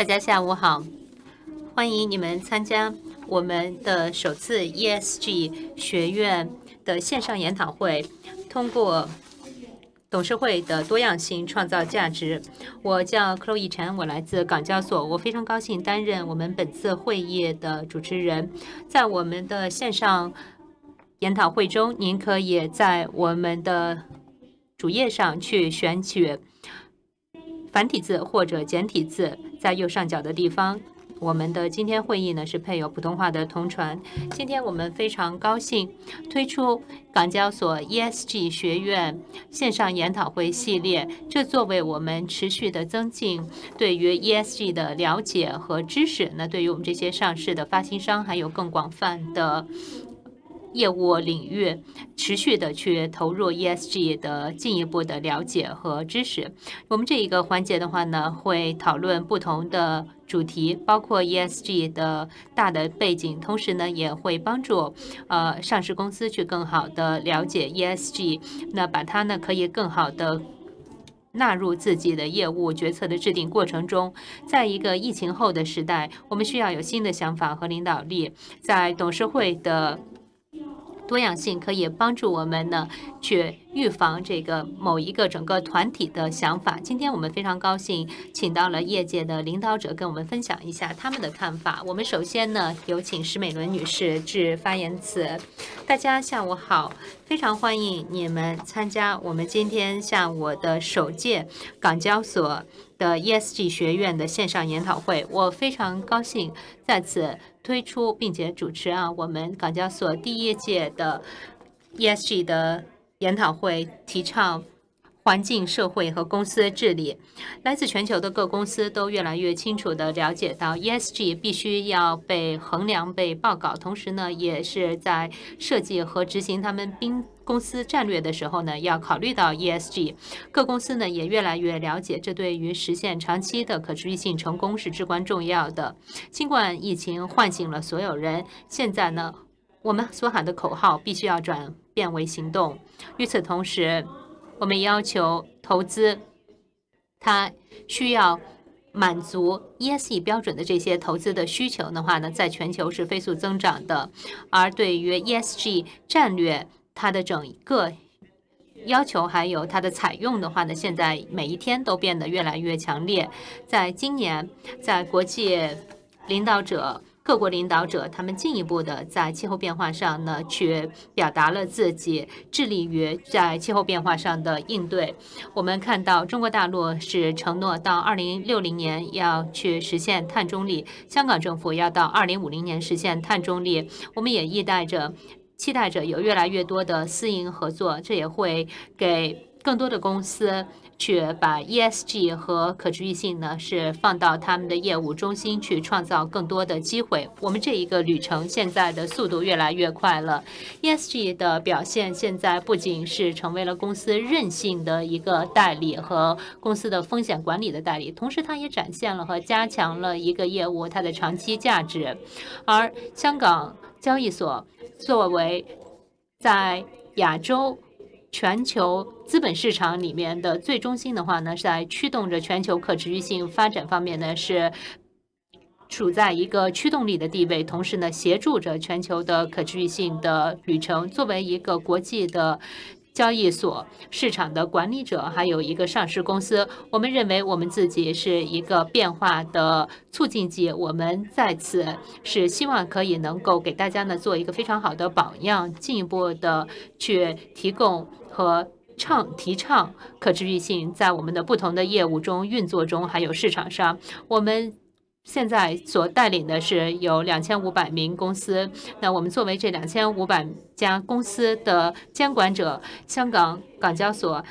大家下午好，欢迎你们参加我们的首次 ESG 学院的线上研讨会。通过董事会的多样性创造价值。我叫 c l o e 陈，我来自港交所，我非常高兴担任我们本次会议的主持人。在我们的线上研讨会中，您可以在我们的主页上去选取繁体字或者简体字。在右上角的地方，我们的今天会议呢是配有普通话的同传。今天我们非常高兴推出港交所 ESG 学院线上研讨会系列，这作为我们持续的增进对于 ESG 的了解和知识。那对于我们这些上市的发行商，还有更广泛的。业务领域持续的去投入 ESG 的进一步的了解和知识。我们这一个环节的话呢，会讨论不同的主题，包括 ESG 的大的背景，同时呢也会帮助呃上市公司去更好的了解 ESG，那把它呢可以更好的纳入自己的业务决策的制定过程中。在一个疫情后的时代，我们需要有新的想法和领导力，在董事会的。多样性可以帮助我们呢，去预防这个某一个整个团体的想法。今天我们非常高兴，请到了业界的领导者跟我们分享一下他们的看法。我们首先呢，有请石美伦女士致发言词。大家下午好，非常欢迎你们参加我们今天下午的首届港交所的 ESG 学院的线上研讨会。我非常高兴在此。推出，并且主持啊，我们港交所第一届的 ESG 的研讨会，提倡。环境、社会和公司治理，来自全球的各公司都越来越清楚地了解到，ESG 必须要被衡量、被报告。同时呢，也是在设计和执行他们兵。公司战略的时候呢，要考虑到 ESG。各公司呢，也越来越了解，这对于实现长期的可持续性成功是至关重要的。新冠疫情唤醒了所有人，现在呢，我们所喊的口号必须要转变为行动。与此同时，我们要求投资，它需要满足 ESG 标准的这些投资的需求的话呢，在全球是飞速增长的。而对于 ESG 战略，它的整个要求还有它的采用的话呢，现在每一天都变得越来越强烈。在今年，在国际领导者。各国领导者他们进一步的在气候变化上呢，去表达了自己致力于在气候变化上的应对。我们看到中国大陆是承诺到二零六零年要去实现碳中立，香港政府要到二零五零年实现碳中立。我们也意待着，期待着有越来越多的私营合作，这也会给更多的公司。去把 ESG 和可持续性呢，是放到他们的业务中心去创造更多的机会。我们这一个旅程现在的速度越来越快了，ESG 的表现现在不仅是成为了公司韧性的一个代理和公司的风险管理的代理，同时它也展现了和加强了一个业务它的长期价值。而香港交易所作为在亚洲。全球资本市场里面的最中心的话呢，是在驱动着全球可持续性发展方面呢，是处在一个驱动力的地位，同时呢，协助着全球的可持续性的旅程，作为一个国际的。交易所市场的管理者，还有一个上市公司，我们认为我们自己是一个变化的促进剂。我们再次是希望可以能够给大家呢做一个非常好的榜样，进一步的去提供和倡提倡可持续性，在我们的不同的业务中运作中，还有市场上，我们。现在所带领的是有两千五百名公司，那我们作为这两千五百家公司的监管者，香港港交所。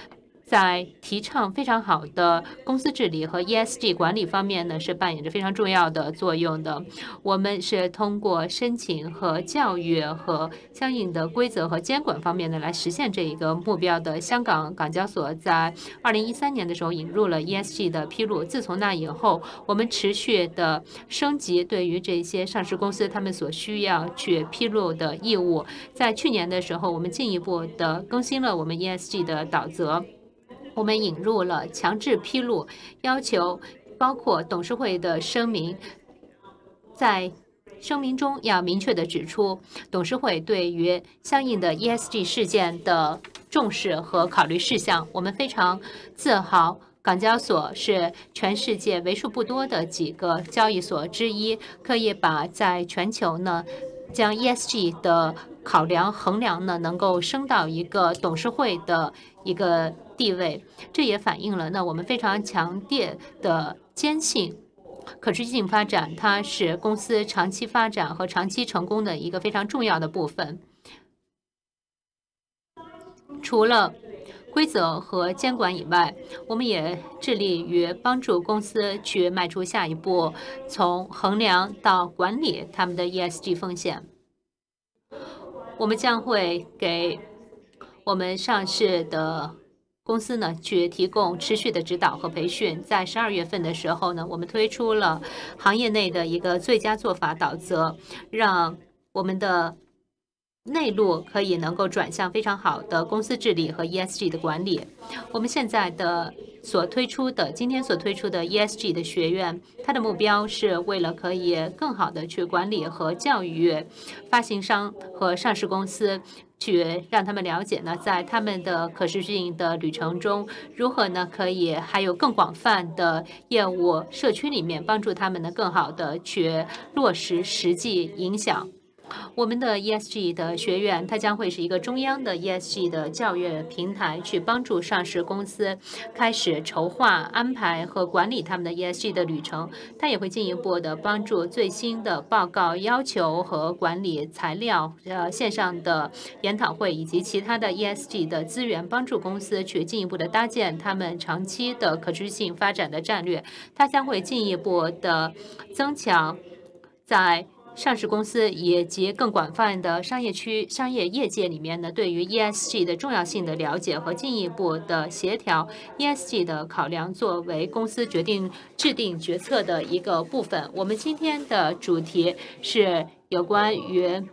在提倡非常好的公司治理和 ESG 管理方面呢，是扮演着非常重要的作用的。我们是通过申请和教育和相应的规则和监管方面呢，来实现这一个目标的。香港港交所在二零一三年的时候引入了 ESG 的披露，自从那以后，我们持续的升级对于这些上市公司他们所需要去披露的义务。在去年的时候，我们进一步的更新了我们 ESG 的导则。我们引入了强制披露要求，包括董事会的声明，在声明中要明确地指出董事会对于相应的 ESG 事件的重视和考虑事项。我们非常自豪，港交所是全世界为数不多的几个交易所之一，可以把在全球呢将 ESG 的。考量衡量呢，能够升到一个董事会的一个地位，这也反映了那我们非常强烈的坚信，可持续性发展它是公司长期发展和长期成功的一个非常重要的部分。除了规则和监管以外，我们也致力于帮助公司去迈出下一步，从衡量到管理他们的 ESG 风险。我们将会给我们上市的公司呢去提供持续的指导和培训。在十二月份的时候呢，我们推出了行业内的一个最佳做法导则，让我们的。内陆可以能够转向非常好的公司治理和 ESG 的管理。我们现在的所推出的今天所推出的 ESG 的学院，它的目标是为了可以更好的去管理和教育发行商和上市公司，去让他们了解呢，在他们的可持续性的旅程中，如何呢可以还有更广泛的业务社区里面帮助他们呢更好的去落实实际影响。我们的 ESG 的学院，它将会是一个中央的 ESG 的教育平台，去帮助上市公司开始筹划、安排和管理他们的 ESG 的旅程。它也会进一步的帮助最新的报告要求和管理材料，呃，线上的研讨会以及其他的 ESG 的资源，帮助公司去进一步的搭建他们长期的可持续性发展的战略。它将会进一步的增强在。上市公司以及更广泛的商业区、商业业界里面呢，对于 ESG 的重要性的了解和进一步的协调，ESG 的考量作为公司决定制定决策的一个部分。我们今天的主题是有关于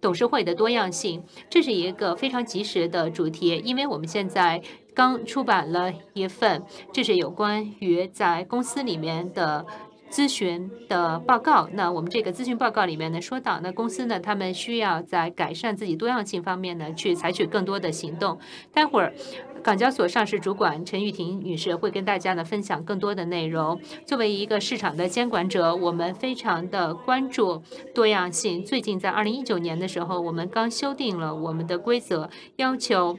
董事会的多样性，这是一个非常及时的主题，因为我们现在刚出版了一份，这是有关于在公司里面的。咨询的报告，那我们这个咨询报告里面呢，说到那公司呢，他们需要在改善自己多样性方面呢，去采取更多的行动。待会儿，港交所上市主管陈玉婷女士会跟大家呢分享更多的内容。作为一个市场的监管者，我们非常的关注多样性。最近在二零一九年的时候，我们刚修订了我们的规则，要求。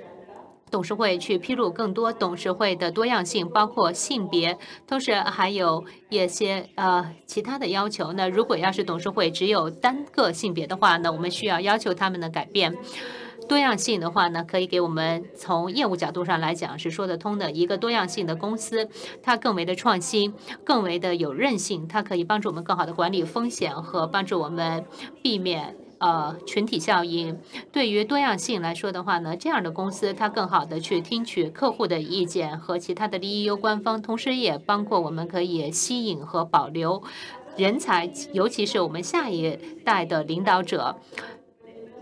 董事会去披露更多董事会的多样性，包括性别，同时还有一些呃其他的要求。那如果要是董事会只有单个性别的话，那我们需要要求他们的改变。多样性的话呢，可以给我们从业务角度上来讲是说得通的。一个多样性的公司，它更为的创新，更为的有韧性，它可以帮助我们更好的管理风险和帮助我们避免。呃，群体效应对于多样性来说的话呢，这样的公司它更好的去听取客户的意见和其他的利益攸关方，同时也包括我们可以吸引和保留人才，尤其是我们下一代的领导者。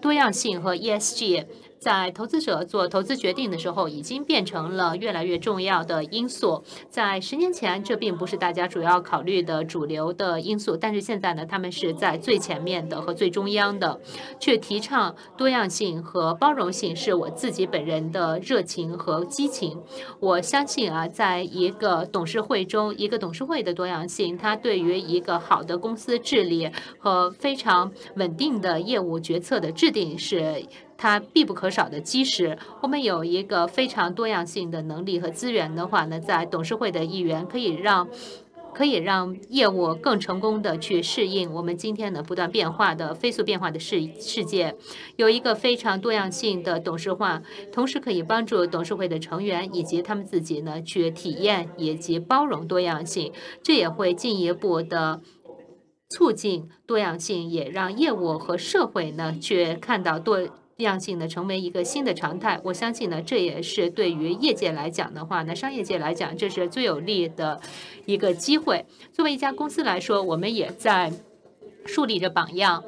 多样性和 ESG。在投资者做投资决定的时候，已经变成了越来越重要的因素。在十年前，这并不是大家主要考虑的主流的因素，但是现在呢，他们是在最前面的和最中央的。去提倡多样性和包容性，是我自己本人的热情和激情。我相信啊，在一个董事会中，一个董事会的多样性，它对于一个好的公司治理和非常稳定的业务决策的制定是。它必不可少的基石。我们有一个非常多样性的能力和资源的话呢，在董事会的一员可以让可以让业务更成功的去适应我们今天的不断变化的、飞速变化的世世界。有一个非常多样性的董事化，同时可以帮助董事会的成员以及他们自己呢去体验以及包容多样性。这也会进一步的促进多样性，也让业务和社会呢去看到多。样性呢，成为一个新的常态。我相信呢，这也是对于业界来讲的话呢，商业界来讲，这是最有利的一个机会。作为一家公司来说，我们也在树立着榜样。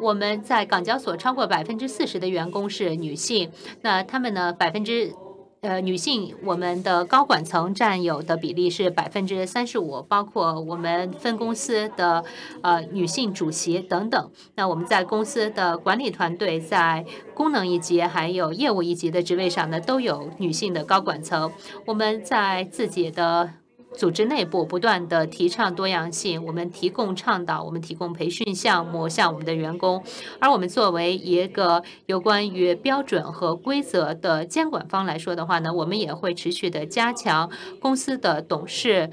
我们在港交所超过百分之四十的员工是女性，那她们呢，百分之。呃，女性我们的高管层占有的比例是百分之三十五，包括我们分公司的呃女性主席等等。那我们在公司的管理团队，在功能一级还有业务一级的职位上呢，都有女性的高管层。我们在自己的。组织内部不断的提倡多样性，我们提供倡导，我们提供培训项目向我们的员工。而我们作为一个有关于标准和规则的监管方来说的话呢，我们也会持续的加强公司的董事。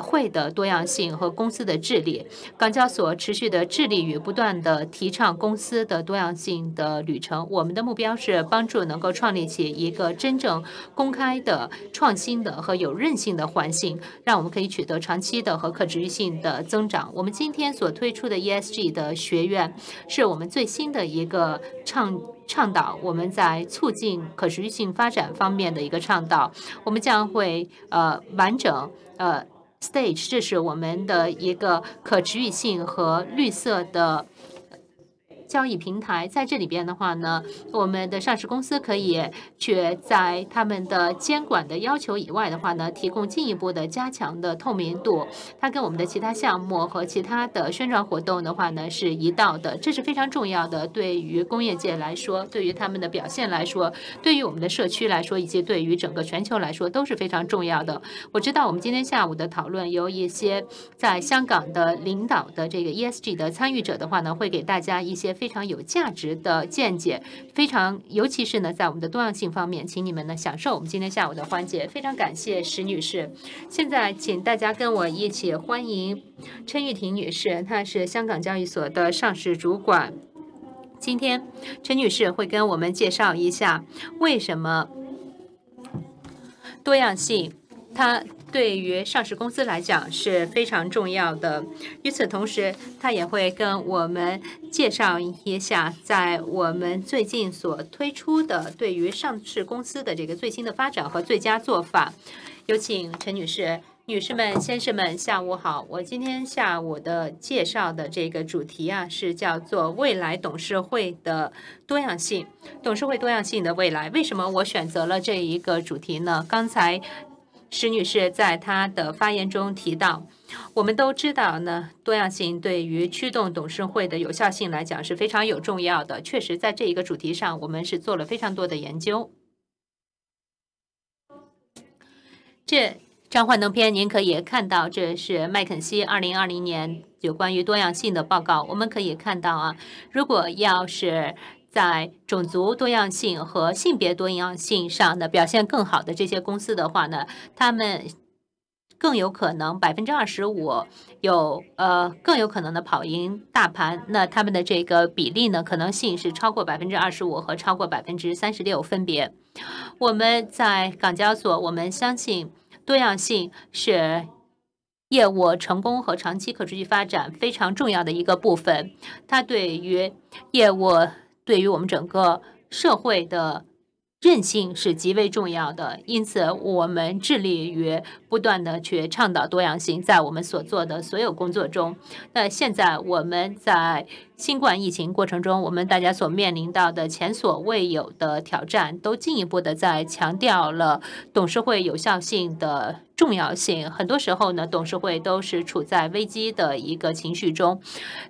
会的多样性和公司的治理，港交所持续的致力于不断的提倡公司的多样性的旅程。我们的目标是帮助能够创立起一个真正公开的、创新的和有韧性的环境，让我们可以取得长期的和可持续性的增长。我们今天所推出的 ESG 的学院，是我们最新的一个倡倡导我们在促进可持续性发展方面的一个倡导。我们将会呃完整呃。Stage，这是我们的一个可持续性和绿色的。交易平台在这里边的话呢，我们的上市公司可以去在他们的监管的要求以外的话呢，提供进一步的加强的透明度。它跟我们的其他项目和其他的宣传活动的话呢是一道的，这是非常重要的。对于工业界来说，对于他们的表现来说，对于我们的社区来说，以及对于整个全球来说都是非常重要的。我知道我们今天下午的讨论由一些在香港的领导的这个 ESG 的参与者的话呢，会给大家一些。非常有价值的见解，非常尤其是呢，在我们的多样性方面，请你们呢享受我们今天下午的环节。非常感谢石女士，现在请大家跟我一起欢迎陈玉婷女士，她是香港交易所的上市主管。今天，陈女士会跟我们介绍一下为什么多样性它。对于上市公司来讲是非常重要的。与此同时，他也会跟我们介绍一下，在我们最近所推出的对于上市公司的这个最新的发展和最佳做法。有请陈女士，女士们、先生们，下午好。我今天下午的介绍的这个主题啊，是叫做未来董事会的多样性，董事会多样性的未来。为什么我选择了这一个主题呢？刚才。史女士在她的发言中提到，我们都知道呢，多样性对于驱动董事会的有效性来讲是非常有重要的。确实在这一个主题上，我们是做了非常多的研究。这张幻灯片您可以看到，这是麦肯锡二零二零年有关于多样性的报告。我们可以看到啊，如果要是。在种族多样性和性别多样性上的表现更好的这些公司的话呢，他们更有可能百分之二十五有呃更有可能的跑赢大盘。那他们的这个比例呢，可能性是超过百分之二十五和超过百分之三十六分别。我们在港交所，我们相信多样性是业务成功和长期可持续发展非常重要的一个部分。它对于业务。对于我们整个社会的韧性是极为重要的，因此我们致力于不断的去倡导多样性，在我们所做的所有工作中。那现在我们在新冠疫情过程中，我们大家所面临到的前所未有的挑战，都进一步的在强调了董事会有效性的重要性。很多时候呢，董事会都是处在危机的一个情绪中，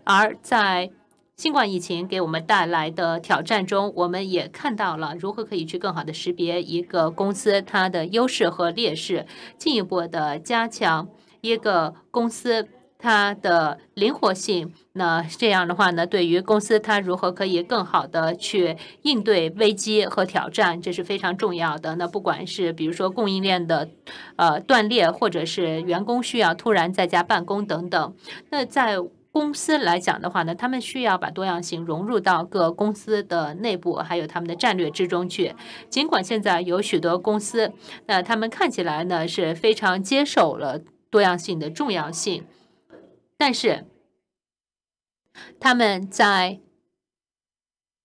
而在。新冠疫情给我们带来的挑战中，我们也看到了如何可以去更好的识别一个公司它的优势和劣势，进一步的加强一个公司它的灵活性。那这样的话呢，对于公司它如何可以更好的去应对危机和挑战，这是非常重要的。那不管是比如说供应链的，呃断裂，或者是员工需要突然在家办公等等，那在。公司来讲的话呢，他们需要把多样性融入到各公司的内部，还有他们的战略之中去。尽管现在有许多公司，那他们看起来呢是非常接受了多样性的重要性，但是他们在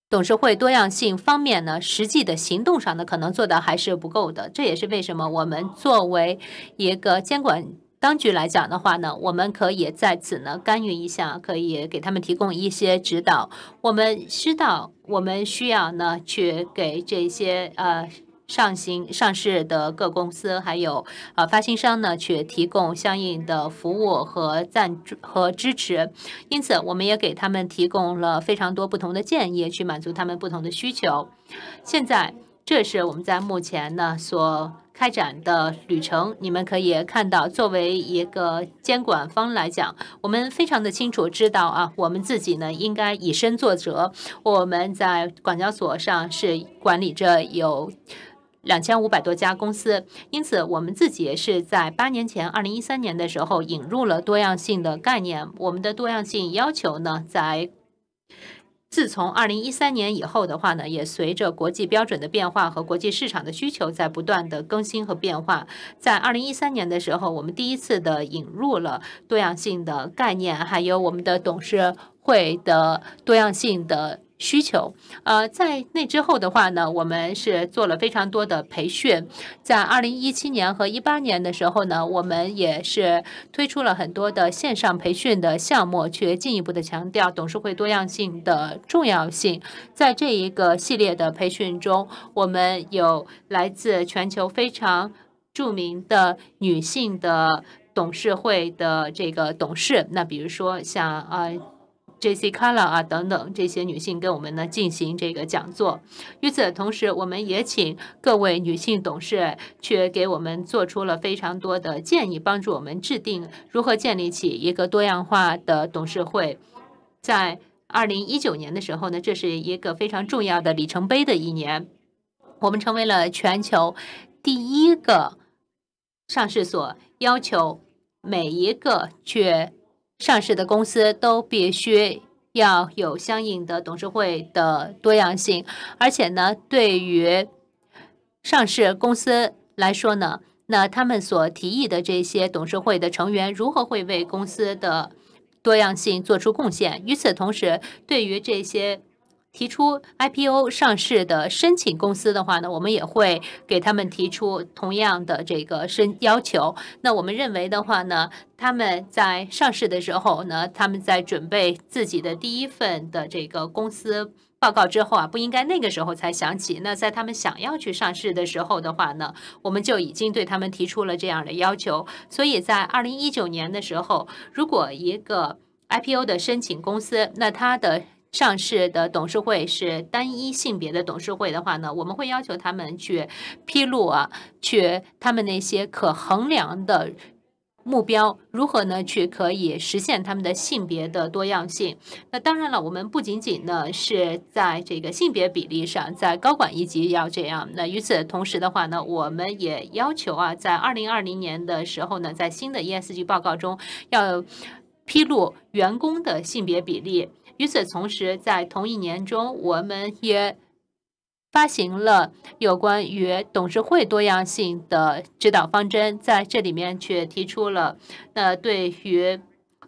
董事会多样性方面呢，实际的行动上呢，可能做的还是不够的。这也是为什么我们作为一个监管。当局来讲的话呢，我们可以在此呢干预一下，可以给他们提供一些指导。我们知道，我们需要呢去给这些呃上行上市的各公司，还有呃发行商呢，去提供相应的服务和赞助和支持。因此，我们也给他们提供了非常多不同的建议，去满足他们不同的需求。现在，这是我们在目前呢所。开展的旅程，你们可以看到，作为一个监管方来讲，我们非常的清楚知道啊，我们自己呢应该以身作则。我们在管交所上是管理着有两千五百多家公司，因此我们自己也是在八年前，二零一三年的时候引入了多样性的概念。我们的多样性要求呢，在。自从二零一三年以后的话呢，也随着国际标准的变化和国际市场的需求在不断的更新和变化。在二零一三年的时候，我们第一次的引入了多样性的概念，还有我们的董事会的多样性的。需求，呃，在那之后的话呢，我们是做了非常多的培训，在二零一七年和一八年的时候呢，我们也是推出了很多的线上培训的项目，去进一步的强调董事会多样性的重要性。在这一个系列的培训中，我们有来自全球非常著名的女性的董事会的这个董事，那比如说像呃 J.C. c o l o a 啊等等这些女性跟我们呢进行这个讲座。与此同时，我们也请各位女性董事去给我们做出了非常多的建议，帮助我们制定如何建立起一个多样化的董事会。在二零一九年的时候呢，这是一个非常重要的里程碑的一年，我们成为了全球第一个上市所要求每一个去。上市的公司都必须要有相应的董事会的多样性，而且呢，对于上市公司来说呢，那他们所提议的这些董事会的成员如何会为公司的多样性做出贡献？与此同时，对于这些。提出 IPO 上市的申请公司的话呢，我们也会给他们提出同样的这个申要求。那我们认为的话呢，他们在上市的时候呢，他们在准备自己的第一份的这个公司报告之后啊，不应该那个时候才想起。那在他们想要去上市的时候的话呢，我们就已经对他们提出了这样的要求。所以在二零一九年的时候，如果一个 IPO 的申请公司，那它的。上市的董事会是单一性别的董事会的话呢，我们会要求他们去披露啊，去他们那些可衡量的目标如何呢去可以实现他们的性别的多样性。那当然了，我们不仅仅呢是在这个性别比例上，在高管一级要这样。那与此同时的话呢，我们也要求啊，在二零二零年的时候呢，在新的 ESG 报告中要披露员工的性别比例。与此同时，在同一年中，我们也发行了有关于董事会多样性的指导方针，在这里面却提出了，那对于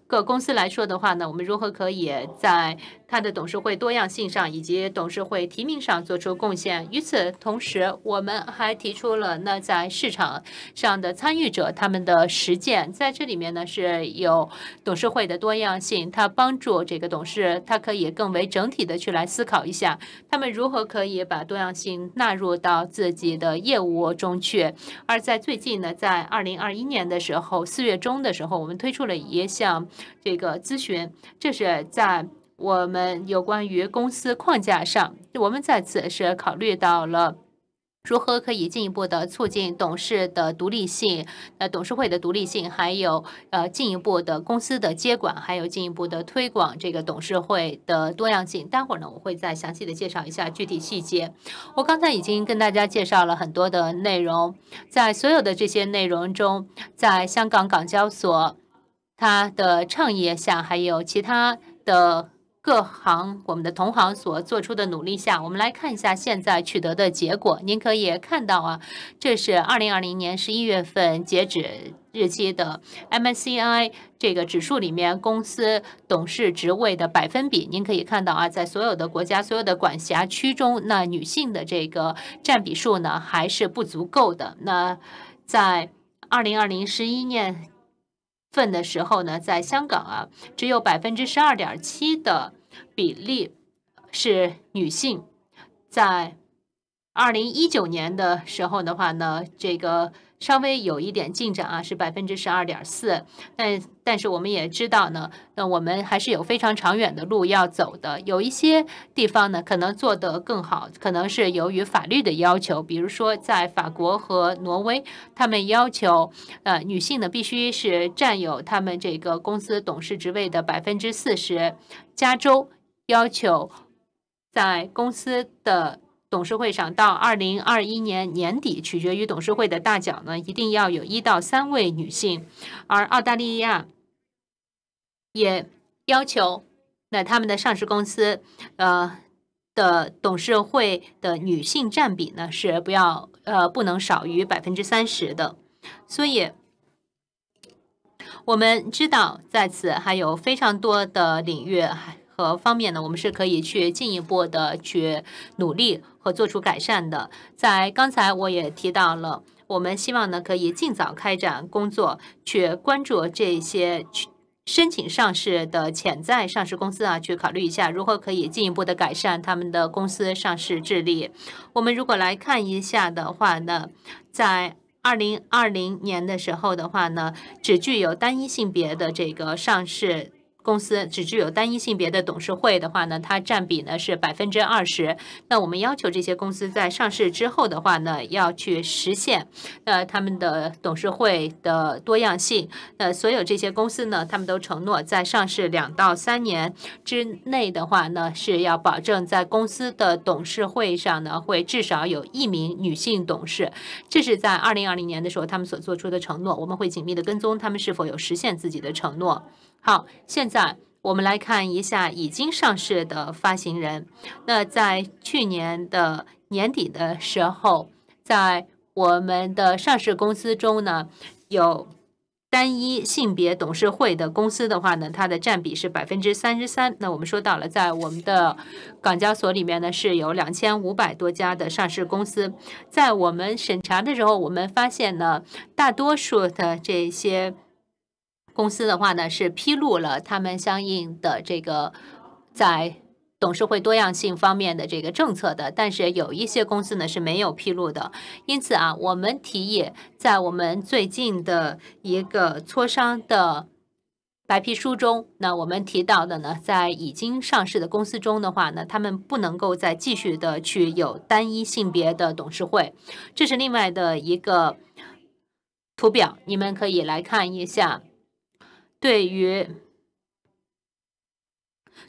各公司来说的话呢，我们如何可以在。他的董事会多样性上以及董事会提名上做出贡献。与此同时，我们还提出了那在市场上的参与者他们的实践，在这里面呢是有董事会的多样性，它帮助这个董事，它可以更为整体的去来思考一下，他们如何可以把多样性纳入到自己的业务中去。而在最近呢，在二零二一年的时候，四月中的时候，我们推出了一项这个咨询，这是在。我们有关于公司框架上，我们在此是考虑到了如何可以进一步的促进董事的独立性，那董事会的独立性，还有呃进一步的公司的接管，还有进一步的推广这个董事会的多样性。待会儿呢，我会再详细的介绍一下具体细节。我刚才已经跟大家介绍了很多的内容，在所有的这些内容中，在香港港交所它的倡议下，还有其他的。各行我们的同行所做出的努力下，我们来看一下现在取得的结果。您可以看到啊，这是二零二零年十一月份截止日期的 MSCI 这个指数里面公司董事职位的百分比。您可以看到啊，在所有的国家、所有的管辖区中，那女性的这个占比数呢还是不足够的。那在二零二零十一年。份的时候呢，在香港啊，只有百分之十二点七的比例是女性。在二零一九年的时候的话呢，这个。稍微有一点进展啊，是百分之十二点四。但但是我们也知道呢，那我们还是有非常长远的路要走的。有一些地方呢，可能做得更好，可能是由于法律的要求。比如说，在法国和挪威，他们要求呃女性呢必须是占有他们这个公司董事职位的百分之四十。加州要求在公司的。董事会上，到二零二一年年底，取决于董事会的大奖呢，一定要有一到三位女性。而澳大利亚也要求，那他们的上市公司，呃的董事会的女性占比呢是不要呃不能少于百分之三十的。所以，我们知道在此还有非常多的领域和方面呢，我们是可以去进一步的去努力。和做出改善的，在刚才我也提到了，我们希望呢可以尽早开展工作，去关注这些申请上市的潜在上市公司啊，去考虑一下如何可以进一步的改善他们的公司上市治理。我们如果来看一下的话呢，在二零二零年的时候的话呢，只具有单一性别的这个上市。公司只具有单一性别的董事会的话呢，它占比呢是百分之二十。那我们要求这些公司在上市之后的话呢，要去实现，呃，他们的董事会的多样性。那所有这些公司呢，他们都承诺在上市两到三年之内的话呢，是要保证在公司的董事会上呢，会至少有一名女性董事。这是在二零二零年的时候他们所做出的承诺。我们会紧密的跟踪他们是否有实现自己的承诺。好，现在我们来看一下已经上市的发行人。那在去年的年底的时候，在我们的上市公司中呢，有单一性别董事会的公司的话呢，它的占比是百分之三十三。那我们说到了，在我们的港交所里面呢，是有两千五百多家的上市公司。在我们审查的时候，我们发现呢，大多数的这些。公司的话呢是披露了他们相应的这个在董事会多样性方面的这个政策的，但是有一些公司呢是没有披露的。因此啊，我们提议在我们最近的一个磋商的白皮书中，那我们提到的呢，在已经上市的公司中的话呢，他们不能够再继续的去有单一性别的董事会。这是另外的一个图表，你们可以来看一下。对于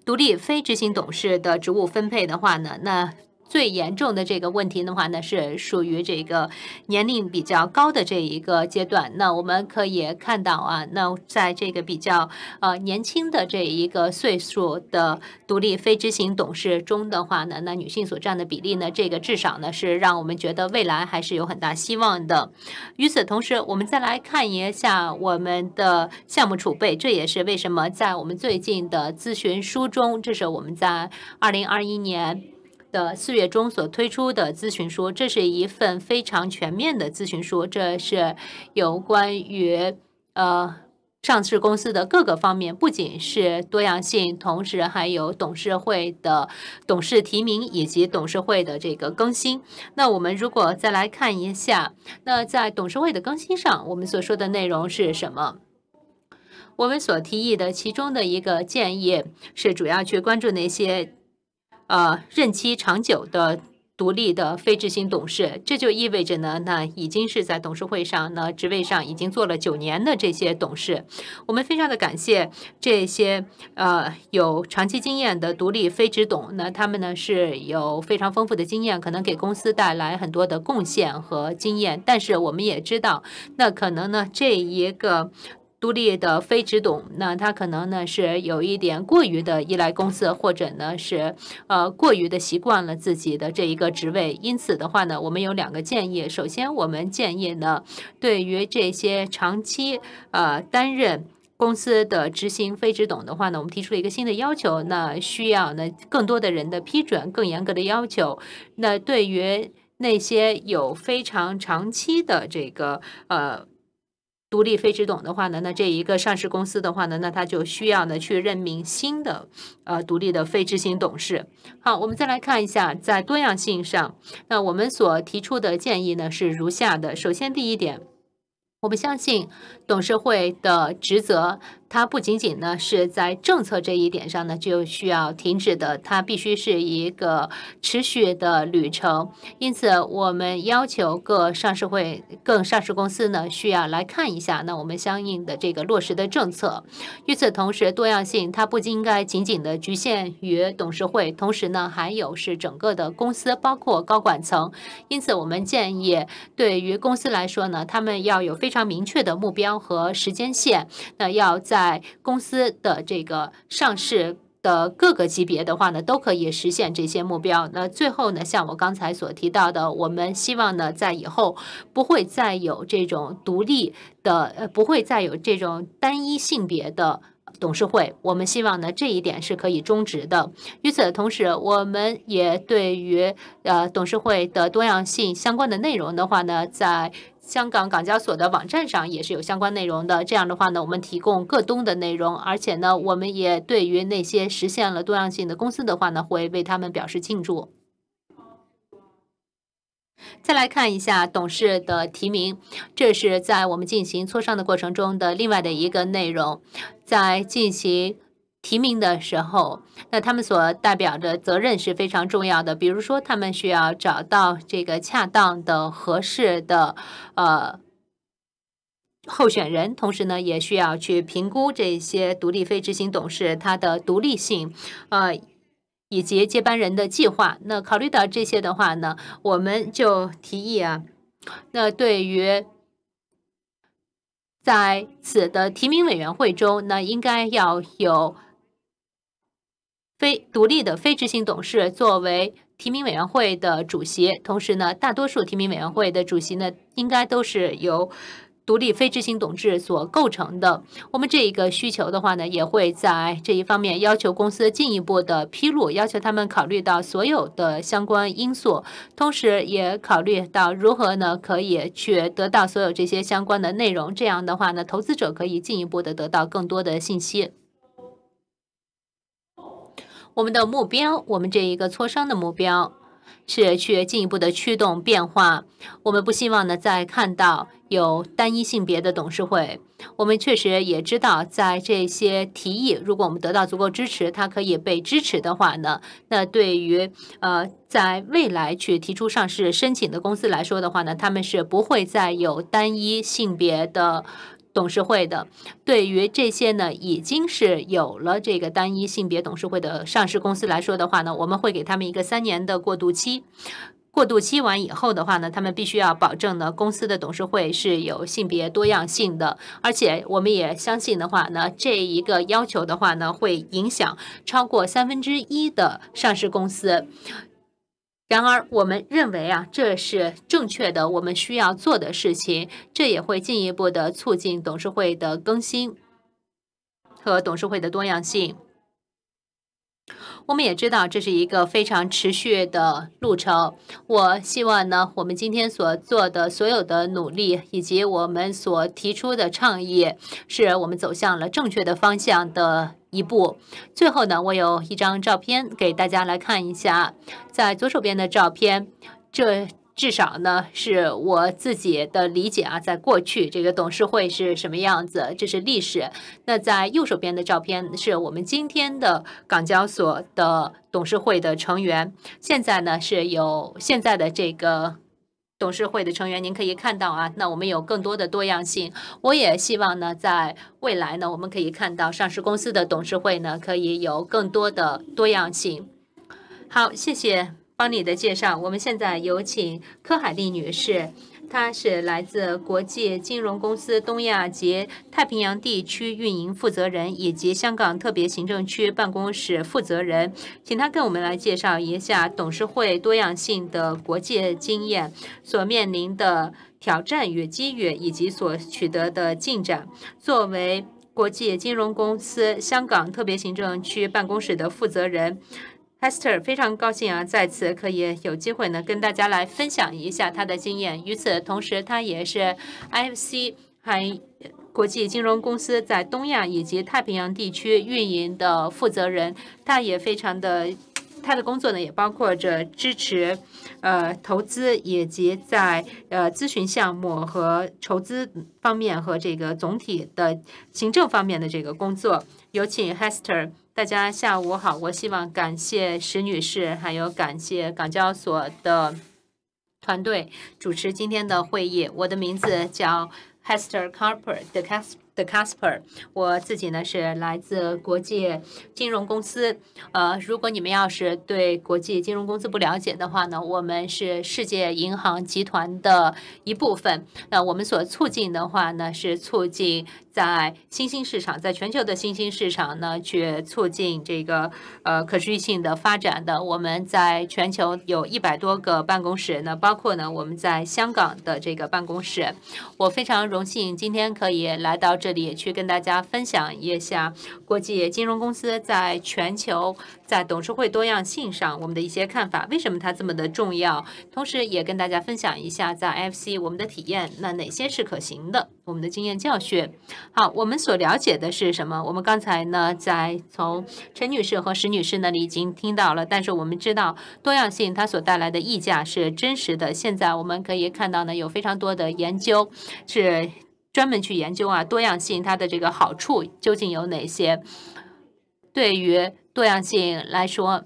独立非执行董事的职务分配的话呢，那。最严重的这个问题的话呢，是属于这个年龄比较高的这一个阶段。那我们可以看到啊，那在这个比较呃年轻的这一个岁数的独立非执行董事中的话呢，那女性所占的比例呢，这个至少呢是让我们觉得未来还是有很大希望的。与此同时，我们再来看一下我们的项目储备，这也是为什么在我们最近的咨询书中，这是我们在二零二一年。的四月中所推出的咨询书，这是一份非常全面的咨询书，这是有关于呃上市公司的各个方面，不仅是多样性，同时还有董事会的董事提名以及董事会的这个更新。那我们如果再来看一下，那在董事会的更新上，我们所说的内容是什么？我们所提议的其中的一个建议是主要去关注那些。呃，任期长久的独立的非执行董事，这就意味着呢，那已经是在董事会上，呢职位上已经做了九年的这些董事，我们非常的感谢这些呃有长期经验的独立非执董，那他们呢是有非常丰富的经验，可能给公司带来很多的贡献和经验，但是我们也知道，那可能呢这一个。独立的非执董，那他可能呢是有一点过于的依赖公司，或者呢是呃过于的习惯了自己的这一个职位。因此的话呢，我们有两个建议。首先，我们建议呢，对于这些长期呃担任公司的执行非执董的话呢，我们提出了一个新的要求，那需要呢更多的人的批准，更严格的要求。那对于那些有非常长期的这个呃。独立非执董的话呢，那这一个上市公司的话呢，那他就需要呢去任命新的呃独立的非执行董事。好，我们再来看一下在多样性上，那我们所提出的建议呢是如下的。首先第一点，我们相信。董事会的职责，它不仅仅呢是在政策这一点上呢就需要停止的，它必须是一个持续的旅程。因此，我们要求各上市会、各上市公司呢需要来看一下，那我们相应的这个落实的政策。与此同时，多样性它不应该仅仅的局限于董事会，同时呢还有是整个的公司，包括高管层。因此，我们建议对于公司来说呢，他们要有非常明确的目标。和时间线，那要在公司的这个上市的各个级别的话呢，都可以实现这些目标。那最后呢，像我刚才所提到的，我们希望呢，在以后不会再有这种独立的，不会再有这种单一性别的董事会。我们希望呢，这一点是可以终止的。与此同时，我们也对于呃董事会的多样性相关的内容的话呢，在。香港港交所的网站上也是有相关内容的。这样的话呢，我们提供各东的内容，而且呢，我们也对于那些实现了多样性的公司的话呢，会为他们表示庆祝。再来看一下董事的提名，这是在我们进行磋商的过程中的另外的一个内容，在进行。提名的时候，那他们所代表的责任是非常重要的。比如说，他们需要找到这个恰当的、合适的，呃，候选人，同时呢，也需要去评估这些独立非执行董事他的独立性，呃，以及接班人的计划。那考虑到这些的话呢，我们就提议啊，那对于在此的提名委员会中，那应该要有。非独立的非执行董事作为提名委员会的主席，同时呢，大多数提名委员会的主席呢，应该都是由独立非执行董事所构成的。我们这一个需求的话呢，也会在这一方面要求公司进一步的披露，要求他们考虑到所有的相关因素，同时也考虑到如何呢可以去得到所有这些相关的内容。这样的话呢，投资者可以进一步的得到更多的信息。我们的目标，我们这一个磋商的目标是去进一步的驱动变化。我们不希望呢，在看到有单一性别的董事会。我们确实也知道，在这些提议，如果我们得到足够支持，它可以被支持的话呢，那对于呃，在未来去提出上市申请的公司来说的话呢，他们是不会再有单一性别的。董事会的，对于这些呢，已经是有了这个单一性别董事会的上市公司来说的话呢，我们会给他们一个三年的过渡期，过渡期完以后的话呢，他们必须要保证呢，公司的董事会是有性别多样性的，而且我们也相信的话呢，这一个要求的话呢，会影响超过三分之一的上市公司。然而，我们认为啊，这是正确的。我们需要做的事情，这也会进一步的促进董事会的更新和董事会的多样性。我们也知道这是一个非常持续的路程。我希望呢，我们今天所做的所有的努力以及我们所提出的倡议，是我们走向了正确的方向的一步。最后呢，我有一张照片给大家来看一下，在左手边的照片，这。至少呢，是我自己的理解啊。在过去，这个董事会是什么样子，这是历史。那在右手边的照片是我们今天的港交所的董事会的成员。现在呢，是有现在的这个董事会的成员，您可以看到啊。那我们有更多的多样性。我也希望呢，在未来呢，我们可以看到上市公司的董事会呢，可以有更多的多样性。好，谢谢。帮你的介绍，我们现在有请柯海丽女士，她是来自国际金融公司东亚及太平洋地区运营负责人以及香港特别行政区办公室负责人，请她跟我们来介绍一下董事会多样性的国际经验所面临的挑战与机遇，以及所取得的进展。作为国际金融公司香港特别行政区办公室的负责人。Hester 非常高兴啊，在此可以有机会呢，跟大家来分享一下他的经验。与此同时，他也是 IC 还国际金融公司在东亚以及太平洋地区运营的负责人。他也非常的，他的工作呢也包括着支持呃投资以及在呃咨询项目和筹资方面和这个总体的行政方面的这个工作。有请 Hester。大家下午好，我希望感谢石女士，还有感谢港交所的团队主持今天的会议。我的名字叫 Hester c a r p e r t e c a s p e r The Casper，我自己呢是来自国际金融公司。呃，如果你们要是对国际金融公司不了解的话呢，我们是世界银行集团的一部分。那我们所促进的话呢，是促进在新兴市场，在全球的新兴市场呢，去促进这个呃可持续性的发展的。我们在全球有一百多个办公室，那包括呢我们在香港的这个办公室。我非常荣幸今天可以来到。这里也去跟大家分享一下国际金融公司在全球在董事会多样性上我们的一些看法，为什么它这么的重要？同时也跟大家分享一下在 FC 我们的体验，那哪些是可行的？我们的经验教训。好，我们所了解的是什么？我们刚才呢，在从陈女士和石女士那里已经听到了，但是我们知道多样性它所带来的溢价是真实的。现在我们可以看到呢，有非常多的研究是。专门去研究啊，多样性它的这个好处究竟有哪些？对于多样性来说，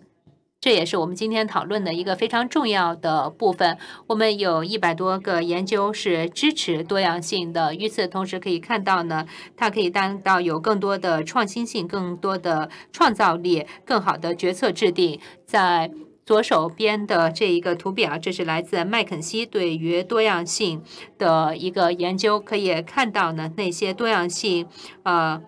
这也是我们今天讨论的一个非常重要的部分。我们有一百多个研究是支持多样性的。与此同时，可以看到呢，它可以达到有更多的创新性、更多的创造力、更好的决策制定。在左手边的这一个图表，这是来自麦肯锡对于多样性的一个研究。可以看到呢，那些多样性呃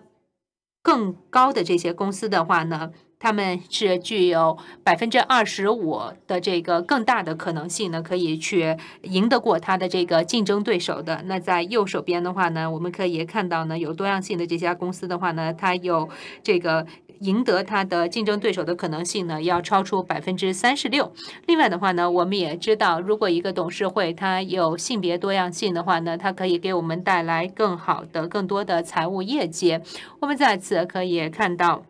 更高的这些公司的话呢，他们是具有百分之二十五的这个更大的可能性呢，可以去赢得过它的这个竞争对手的。那在右手边的话呢，我们可以看到呢，有多样性的这家公司的话呢，它有这个。赢得他的竞争对手的可能性呢，要超出百分之三十六。另外的话呢，我们也知道，如果一个董事会它有性别多样性的话呢，它可以给我们带来更好的、更多的财务业绩。我们在此可以看到，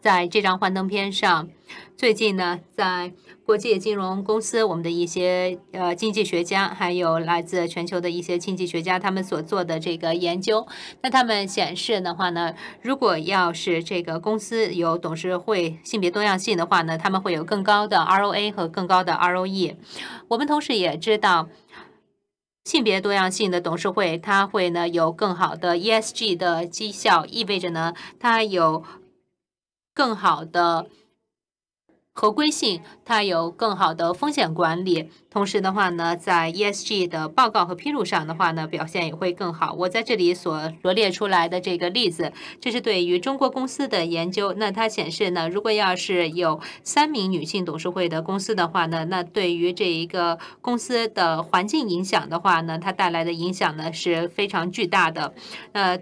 在这张幻灯片上，最近呢，在。国际金融公司，我们的一些呃经济学家，还有来自全球的一些经济学家，他们所做的这个研究，那他们显示的话呢，如果要是这个公司有董事会性别多样性的话呢，他们会有更高的 ROA 和更高的 ROE。我们同时也知道，性别多样性的董事会，它会呢有更好的 ESG 的绩效，意味着呢它有更好的。合规性，它有更好的风险管理，同时的话呢，在 ESG 的报告和披露上的话呢，表现也会更好。我在这里所罗列出来的这个例子，这是对于中国公司的研究。那它显示呢，如果要是有三名女性董事会的公司的话呢，那对于这一个公司的环境影响的话呢，它带来的影响呢是非常巨大的。那。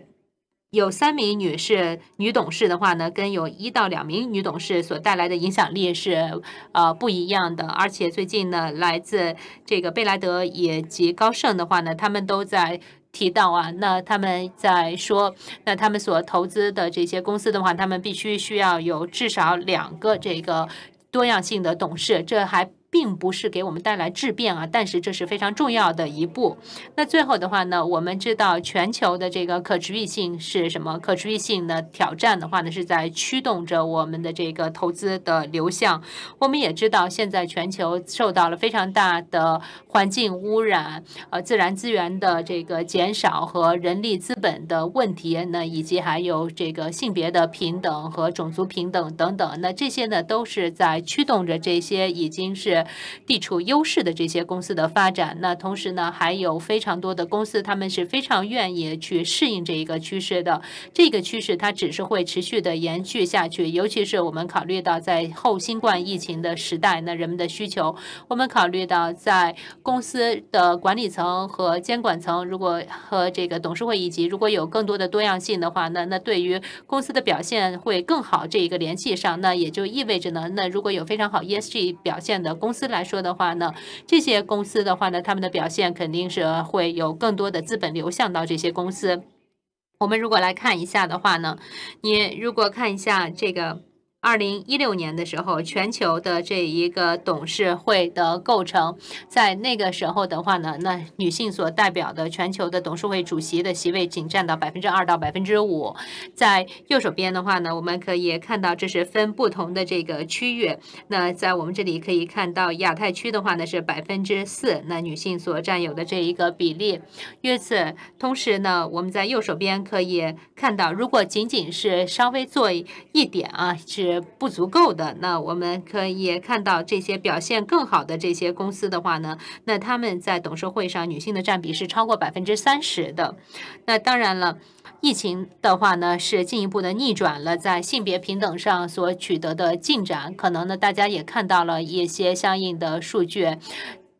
有三名女士，女董事的话呢，跟有一到两名女董事所带来的影响力是呃不一样的。而且最近呢，来自这个贝莱德以及高盛的话呢，他们都在提到啊，那他们在说，那他们所投资的这些公司的话，他们必须需要有至少两个这个多样性的董事。这还。并不是给我们带来质变啊，但是这是非常重要的一步。那最后的话呢，我们知道全球的这个可持续性是什么？可持续性的挑战的话呢，是在驱动着我们的这个投资的流向。我们也知道，现在全球受到了非常大的环境污染，呃，自然资源的这个减少和人力资本的问题，那以及还有这个性别的平等和种族平等等等。那这些呢，都是在驱动着这些已经是。地处优势的这些公司的发展，那同时呢，还有非常多的公司，他们是非常愿意去适应这一个趋势的。这个趋势它只是会持续的延续下去，尤其是我们考虑到在后新冠疫情的时代，那人们的需求，我们考虑到在公司的管理层和监管层，如果和这个董事会以及如果有更多的多样性的话，那那对于公司的表现会更好。这一个联系上，那也就意味着呢，那如果有非常好 ESG 表现的公，公司来说的话呢，这些公司的话呢，他们的表现肯定是会有更多的资本流向到这些公司。我们如果来看一下的话呢，你如果看一下这个。二零一六年的时候，全球的这一个董事会的构成，在那个时候的话呢，那女性所代表的全球的董事会主席的席位仅占到百分之二到百分之五。在右手边的话呢，我们可以看到这是分不同的这个区域。那在我们这里可以看到，亚太区的话呢是百分之四，那女性所占有的这一个比例。与此，同时呢，我们在右手边可以看到，如果仅仅是稍微做一点啊，是。不足够的，那我们可以看到这些表现更好的这些公司的话呢，那他们在董事会上女性的占比是超过百分之三十的。那当然了，疫情的话呢，是进一步的逆转了在性别平等上所取得的进展，可能呢大家也看到了一些相应的数据。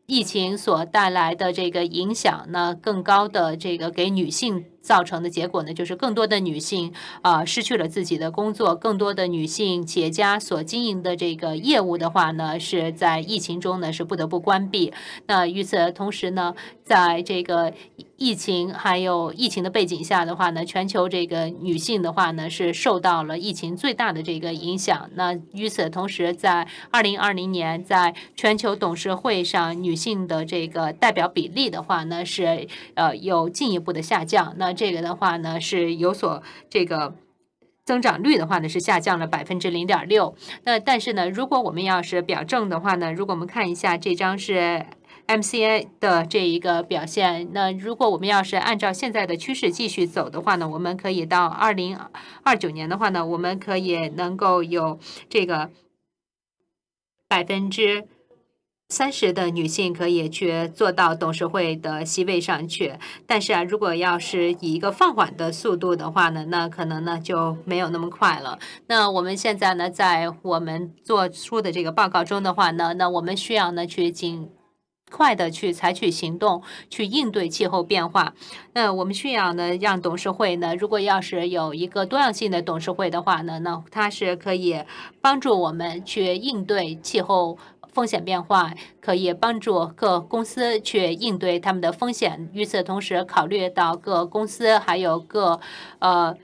疫情所带来的这个影响，呢，更高的这个给女性造成的结果呢，就是更多的女性啊失去了自己的工作，更多的女性企业家所经营的这个业务的话呢，是在疫情中呢是不得不关闭。那与此同时呢，在这个。疫情还有疫情的背景下的话呢，全球这个女性的话呢是受到了疫情最大的这个影响。那与此同时，在二零二零年，在全球董事会上，女性的这个代表比例的话呢是呃有进一步的下降。那这个的话呢是有所这个增长率的话呢是下降了百分之零点六。那但是呢，如果我们要是表证的话呢，如果我们看一下这张是。MCA 的这一个表现，那如果我们要是按照现在的趋势继续走的话呢，我们可以到二零二九年的话呢，我们可以能够有这个百分之三十的女性可以去做到董事会的席位上去。但是啊，如果要是以一个放缓的速度的话呢，那可能呢就没有那么快了。那我们现在呢，在我们做出的这个报告中的话呢，那我们需要呢去进。快的去采取行动去应对气候变化。那我们需要呢，让董事会呢，如果要是有一个多样性的董事会的话呢，那它是可以帮助我们去应对气候风险变化，可以帮助各公司去应对他们的风险预测，同时考虑到各公司还有各呃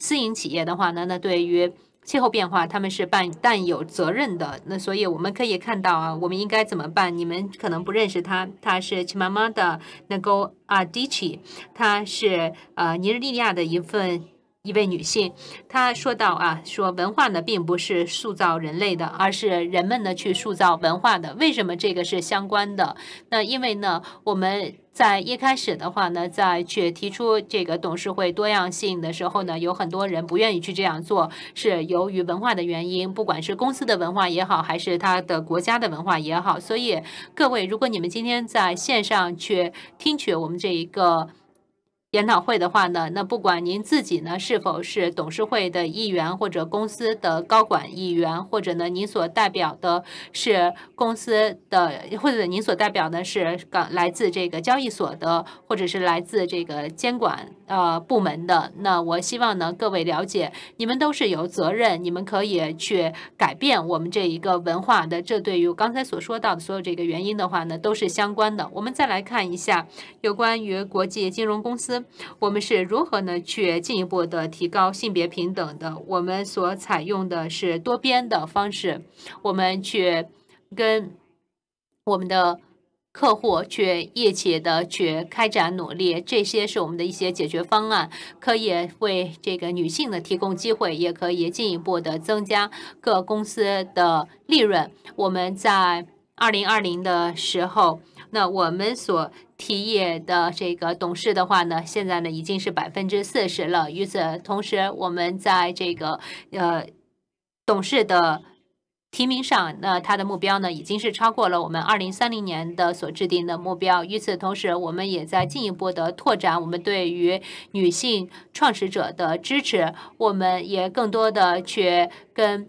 私营企业的话呢，那对于。气候变化，他们是办担有责任的，那所以我们可以看到啊，我们应该怎么办？你们可能不认识他，他是齐妈妈的 Ngo Adichie，他是呃尼日利亚的一份。一位女性，她说到啊，说文化呢并不是塑造人类的，而是人们呢去塑造文化的。为什么这个是相关的？那因为呢，我们在一开始的话呢，在去提出这个董事会多样性的时候呢，有很多人不愿意去这样做，是由于文化的原因，不管是公司的文化也好，还是他的国家的文化也好。所以，各位，如果你们今天在线上去听取我们这一个。研讨会的话呢，那不管您自己呢是否是董事会的议员，或者公司的高管议员，或者呢您所代表的是公司的，或者您所代表呢是港来自这个交易所的，或者是来自这个监管呃部门的，那我希望呢各位了解，你们都是有责任，你们可以去改变我们这一个文化的，这对于刚才所说到的所有这个原因的话呢都是相关的。我们再来看一下有关于国际金融公司。我们是如何呢去进一步的提高性别平等的？我们所采用的是多边的方式，我们去跟我们的客户去一起的去开展努力。这些是我们的一些解决方案，可以为这个女性的提供机会，也可以进一步的增加各公司的利润。我们在二零二零的时候，那我们所。提议的这个董事的话呢，现在呢已经是百分之四十了。与此同时，我们在这个呃董事的提名上，那他的目标呢已经是超过了我们二零三零年的所制定的目标。与此同时，我们也在进一步的拓展我们对于女性创始者的支持，我们也更多的去跟。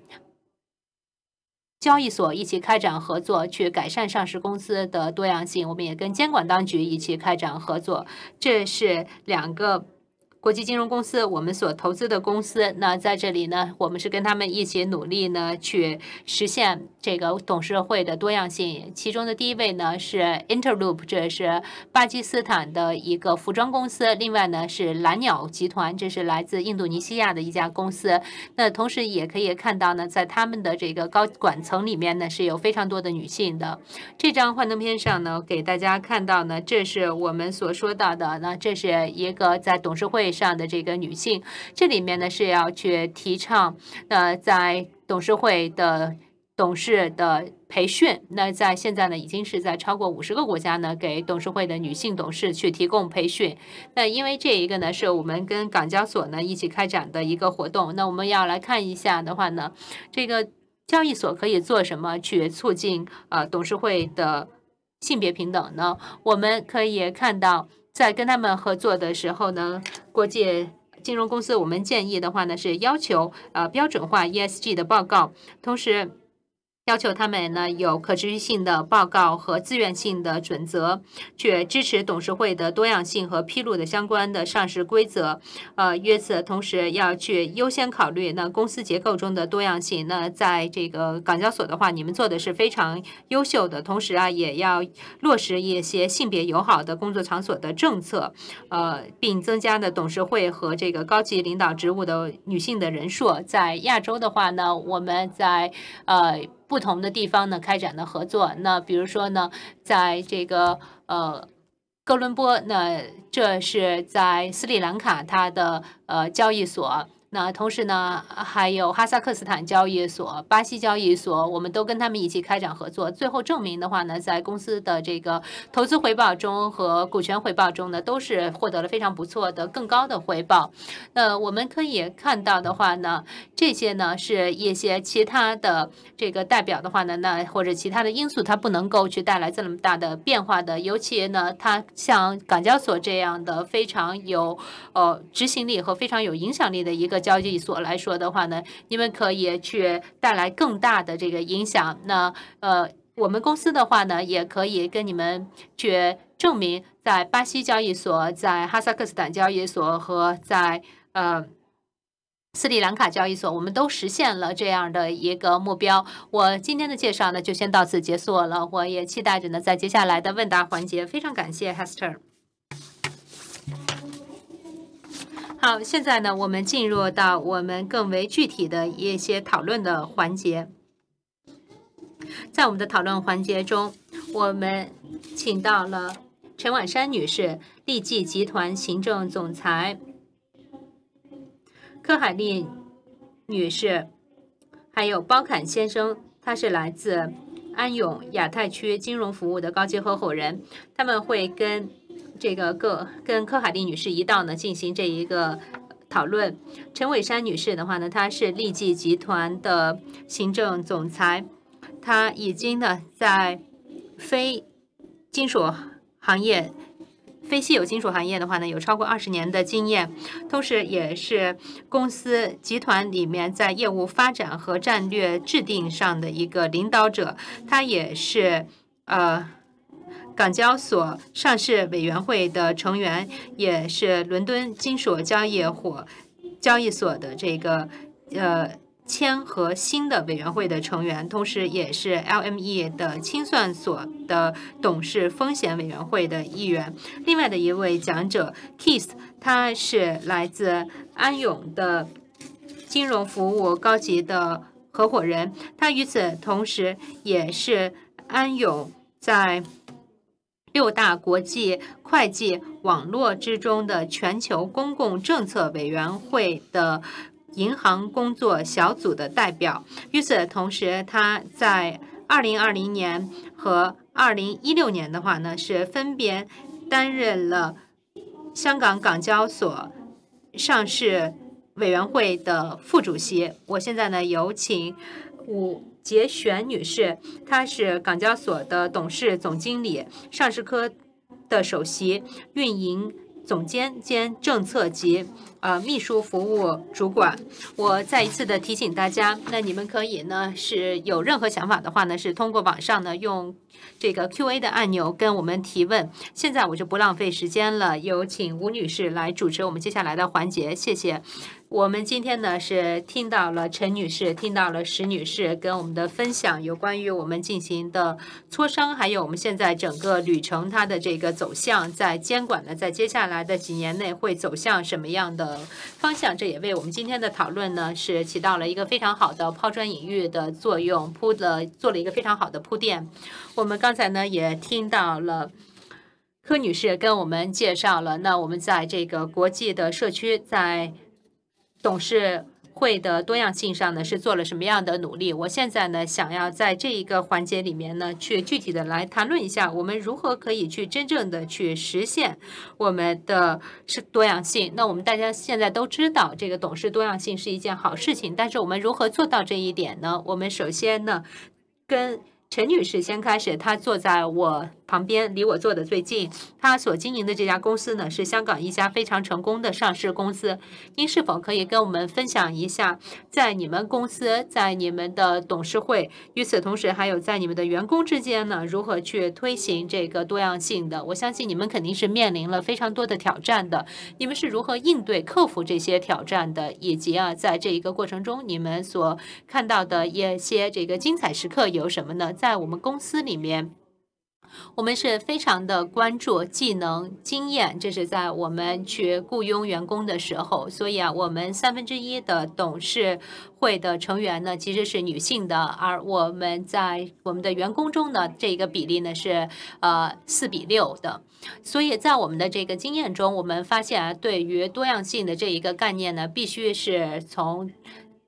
交易所一起开展合作，去改善上市公司的多样性。我们也跟监管当局一起开展合作，这是两个。国际金融公司，我们所投资的公司，那在这里呢，我们是跟他们一起努力呢，去实现这个董事会的多样性。其中的第一位呢是 Interloop，这是巴基斯坦的一个服装公司。另外呢是蓝鸟集团，这是来自印度尼西亚的一家公司。那同时也可以看到呢，在他们的这个高管层里面呢，是有非常多的女性的。这张幻灯片上呢，给大家看到呢，这是我们所说到的，那这是一个在董事会。上的这个女性，这里面呢是要去提倡。那在董事会的董事的培训，那在现在呢，已经是在超过五十个国家呢，给董事会的女性董事去提供培训。那因为这一个呢，是我们跟港交所呢一起开展的一个活动。那我们要来看一下的话呢，这个交易所可以做什么去促进呃董事会的性别平等呢？我们可以看到。在跟他们合作的时候呢，国际金融公司，我们建议的话呢是要求呃标准化 ESG 的报告，同时。要求他们呢有可持续性的报告和自愿性的准则，去支持董事会的多样性和披露的相关的上市规则，呃，与此同时要去优先考虑那公司结构中的多样性。那在这个港交所的话，你们做的是非常优秀的，同时啊，也要落实一些性别友好的工作场所的政策，呃，并增加的董事会和这个高级领导职务的女性的人数。在亚洲的话呢，我们在呃。不同的地方呢开展的合作，那比如说呢，在这个呃哥伦布，那这是在斯里兰卡它的呃交易所。那同时呢，还有哈萨克斯坦交易所、巴西交易所，我们都跟他们一起开展合作。最后证明的话呢，在公司的这个投资回报中和股权回报中呢，都是获得了非常不错的、更高的回报。那我们可以看到的话呢，这些呢是一些其他的这个代表的话呢，那或者其他的因素，它不能够去带来这么大的变化的。尤其呢，它像港交所这样的非常有呃执行力和非常有影响力的一个。交易所来说的话呢，你们可以去带来更大的这个影响。那呃，我们公司的话呢，也可以跟你们去证明，在巴西交易所、在哈萨克斯坦交易所和在呃斯里兰卡交易所，我们都实现了这样的一个目标。我今天的介绍呢，就先到此结束了。我也期待着呢，在接下来的问答环节。非常感谢 Hester。好，现在呢，我们进入到我们更为具体的一些讨论的环节。在我们的讨论环节中，我们请到了陈婉山女士，利记集团行政总裁；柯海丽女士，还有包侃先生，他是来自安永亚太区金融服务的高级合伙人，他们会跟。这个跟柯海丽女士一道呢进行这一个讨论。陈伟山女士的话呢，她是力济集团的行政总裁，她已经呢在非金属行业、非稀有金属行业的话呢有超过二十年的经验，同时也是公司集团里面在业务发展和战略制定上的一个领导者。她也是呃。港交所上市委员会的成员，也是伦敦金属交易火交易所的这个呃签和新的委员会的成员，同时也是 LME 的清算所的董事风险委员会的一员。另外的一位讲者 k i s s 他是来自安永的金融服务高级的合伙人，他与此同时也是安永在。六大国际会计网络之中的全球公共政策委员会的银行工作小组的代表。与此同时，他在二零二零年和二零一六年的话呢，是分别担任了香港港交所上市委员会的副主席。我现在呢，有请五。杰璇女士，她是港交所的董事、总经理、上市科的首席运营总监兼政策及呃秘书服务主管。我再一次的提醒大家，那你们可以呢是有任何想法的话呢，是通过网上呢用这个 Q&A 的按钮跟我们提问。现在我就不浪费时间了，有请吴女士来主持我们接下来的环节，谢谢。我们今天呢是听到了陈女士，听到了石女士跟我们的分享，有关于我们进行的磋商，还有我们现在整个旅程它的这个走向，在监管呢，在接下来的几年内会走向什么样的方向？这也为我们今天的讨论呢是起到了一个非常好的抛砖引玉的作用，铺了做了一个非常好的铺垫。我们刚才呢也听到了柯女士跟我们介绍了，那我们在这个国际的社区在。董事会的多样性上呢，是做了什么样的努力？我现在呢，想要在这一个环节里面呢，去具体的来谈论一下，我们如何可以去真正的去实现我们的是多样性。那我们大家现在都知道，这个董事多样性是一件好事情，但是我们如何做到这一点呢？我们首先呢，跟。陈女士先开始，她坐在我旁边，离我坐的最近。她所经营的这家公司呢，是香港一家非常成功的上市公司。您是否可以跟我们分享一下，在你们公司，在你们的董事会，与此同时，还有在你们的员工之间呢，如何去推行这个多样性的？我相信你们肯定是面临了非常多的挑战的。你们是如何应对、克服这些挑战的？以及啊，在这一个过程中，你们所看到的一些这个精彩时刻有什么呢？在我们公司里面，我们是非常的关注技能经验，这是在我们去雇佣员工的时候。所以啊，我们三分之一的董事会的成员呢，其实是女性的，而我们在我们的员工中呢，这一个比例呢是呃四比六的。所以在我们的这个经验中，我们发现啊，对于多样性的这一个概念呢，必须是从。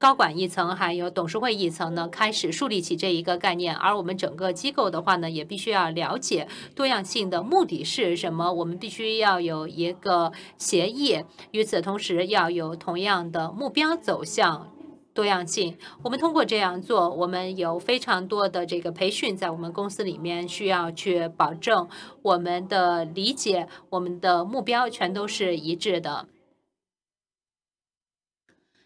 高管一层还有董事会一层呢，开始树立起这一个概念。而我们整个机构的话呢，也必须要了解多样性的目的是什么。我们必须要有一个协议，与此同时要有同样的目标走向多样性。我们通过这样做，我们有非常多的这个培训在我们公司里面，需要去保证我们的理解、我们的目标全都是一致的。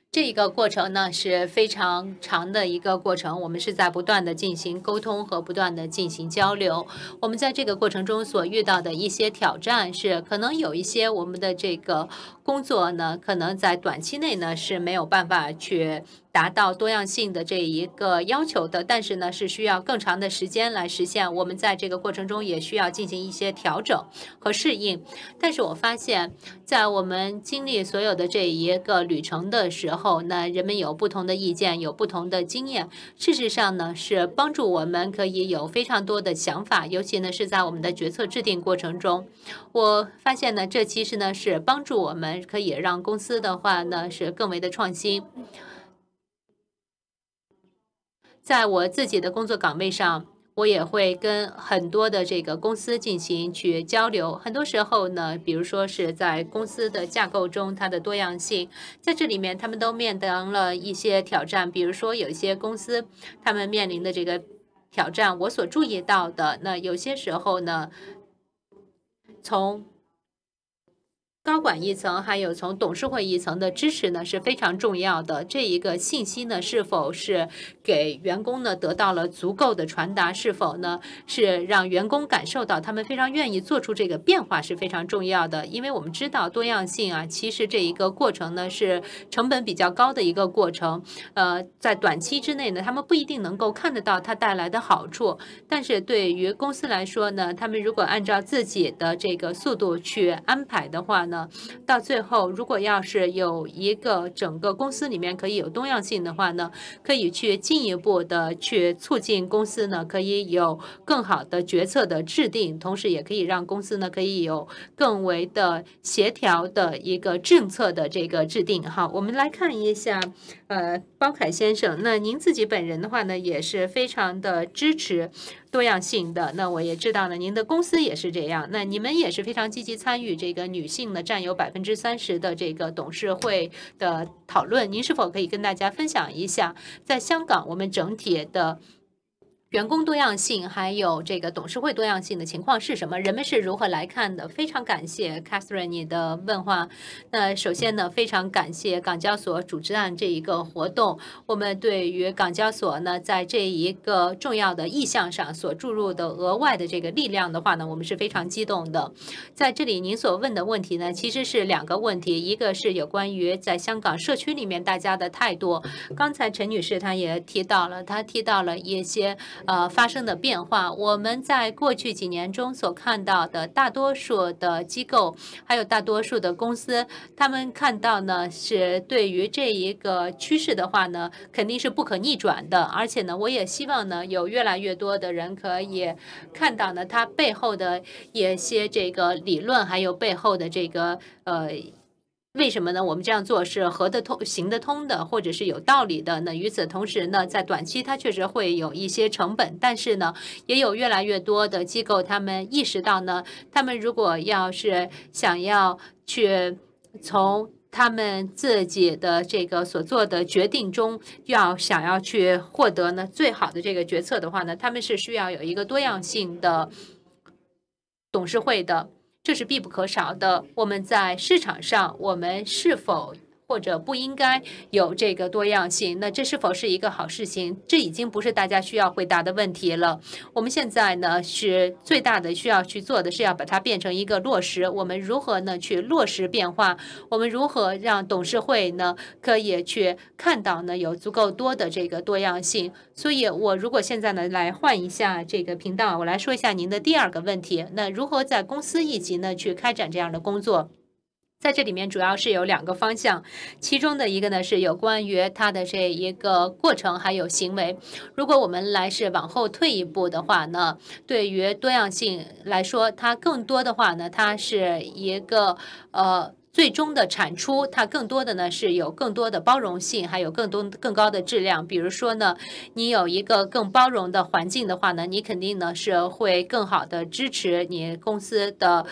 这一个过程呢是非常长的一个过程，我们是在不断的进行沟通和不断的进行交流。我们在这个过程中所遇到的一些挑战是，可能有一些我们的这个工作呢，可能在短期内呢是没有办法去。达到多样性的这一个要求的，但是呢是需要更长的时间来实现。我们在这个过程中也需要进行一些调整和适应。但是我发现，在我们经历所有的这一个旅程的时候，那人们有不同的意见，有不同的经验。事实上呢是帮助我们可以有非常多的想法，尤其呢是在我们的决策制定过程中。我发现呢这其实呢是帮助我们可以让公司的话呢是更为的创新。在我自己的工作岗位上，我也会跟很多的这个公司进行去交流。很多时候呢，比如说是在公司的架构中，它的多样性在这里面，他们都面临了一些挑战。比如说，有一些公司他们面临的这个挑战，我所注意到的，那有些时候呢，从。高管一层，还有从董事会一层的支持呢，是非常重要的。这一个信息呢，是否是给员工呢得到了足够的传达？是否呢是让员工感受到他们非常愿意做出这个变化是非常重要的。因为我们知道多样性啊，其实这一个过程呢是成本比较高的一个过程。呃，在短期之内呢，他们不一定能够看得到它带来的好处。但是对于公司来说呢，他们如果按照自己的这个速度去安排的话呢？到最后，如果要是有一个整个公司里面可以有多样性的话呢，可以去进一步的去促进公司呢，可以有更好的决策的制定，同时也可以让公司呢可以有更为的协调的一个政策的这个制定。好，我们来看一下。呃，包凯先生，那您自己本人的话呢，也是非常的支持多样性的。那我也知道了，您的公司也是这样。那你们也是非常积极参与这个女性呢占有百分之三十的这个董事会的讨论。您是否可以跟大家分享一下，在香港我们整体的？员工多样性还有这个董事会多样性的情况是什么？人们是如何来看的？非常感谢 Catherine 你的问话。那首先呢，非常感谢港交所组织案这一个活动。我们对于港交所呢，在这一个重要的意向上所注入的额外的这个力量的话呢，我们是非常激动的。在这里，您所问的问题呢，其实是两个问题，一个是有关于在香港社区里面大家的态度。刚才陈女士她也提到了，她提到了一些。呃，发生的变化，我们在过去几年中所看到的大多数的机构，还有大多数的公司，他们看到呢，是对于这一个趋势的话呢，肯定是不可逆转的。而且呢，我也希望呢，有越来越多的人可以看到呢，它背后的一些这个理论，还有背后的这个呃。为什么呢？我们这样做是合得通、行得通的，或者是有道理的。那与此同时呢，在短期它确实会有一些成本，但是呢，也有越来越多的机构他们意识到呢，他们如果要是想要去从他们自己的这个所做的决定中要想要去获得呢最好的这个决策的话呢，他们是需要有一个多样性的董事会的。这是必不可少的。我们在市场上，我们是否？或者不应该有这个多样性，那这是否是一个好事情？这已经不是大家需要回答的问题了。我们现在呢，是最大的需要去做的是要把它变成一个落实。我们如何呢去落实变化？我们如何让董事会呢可以去看到呢有足够多的这个多样性？所以，我如果现在呢来换一下这个频道，我来说一下您的第二个问题。那如何在公司一级呢去开展这样的工作？在这里面主要是有两个方向，其中的一个呢是有关于它的这一个过程，还有行为。如果我们来是往后退一步的话呢，对于多样性来说，它更多的话呢，它是一个呃最终的产出，它更多的呢是有更多的包容性，还有更多更高的质量。比如说呢，你有一个更包容的环境的话呢，你肯定呢是会更好的支持你公司的。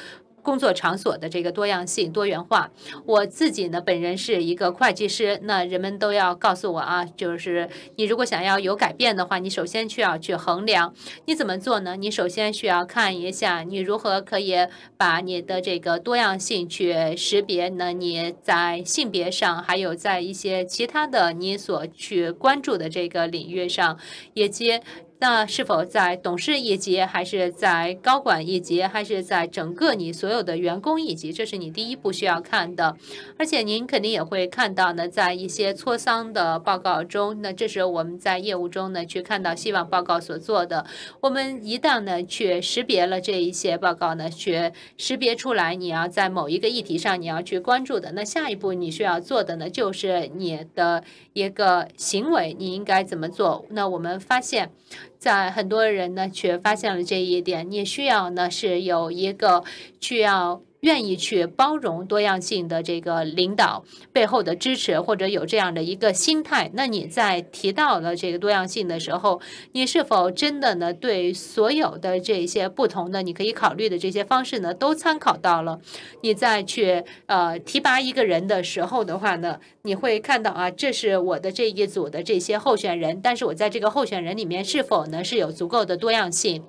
工作场所的这个多样性、多元化。我自己呢，本人是一个会计师。那人们都要告诉我啊，就是你如果想要有改变的话，你首先需要去衡量。你怎么做呢？你首先需要看一下，你如何可以把你的这个多样性去识别。那你在性别上，还有在一些其他的你所去关注的这个领域上，以及那是否在董事一级，还是在高管一级，还是在整个你所有的员工一级？这是你第一步需要看的，而且您肯定也会看到呢，在一些磋商的报告中，那这是我们在业务中呢去看到，希望报告所做的。我们一旦呢去识别了这一些报告呢，去识别出来你要在某一个议题上你要去关注的，那下一步你需要做的呢，就是你的一个行为你应该怎么做？那我们发现。在很多人呢，却发现了这一点。你需要呢，是有一个需要。愿意去包容多样性的这个领导背后的支持，或者有这样的一个心态，那你在提到了这个多样性的时候，你是否真的呢对所有的这些不同的你可以考虑的这些方式呢都参考到了？你再去呃提拔一个人的时候的话呢，你会看到啊，这是我的这一组的这些候选人，但是我在这个候选人里面是否呢是有足够的多样性？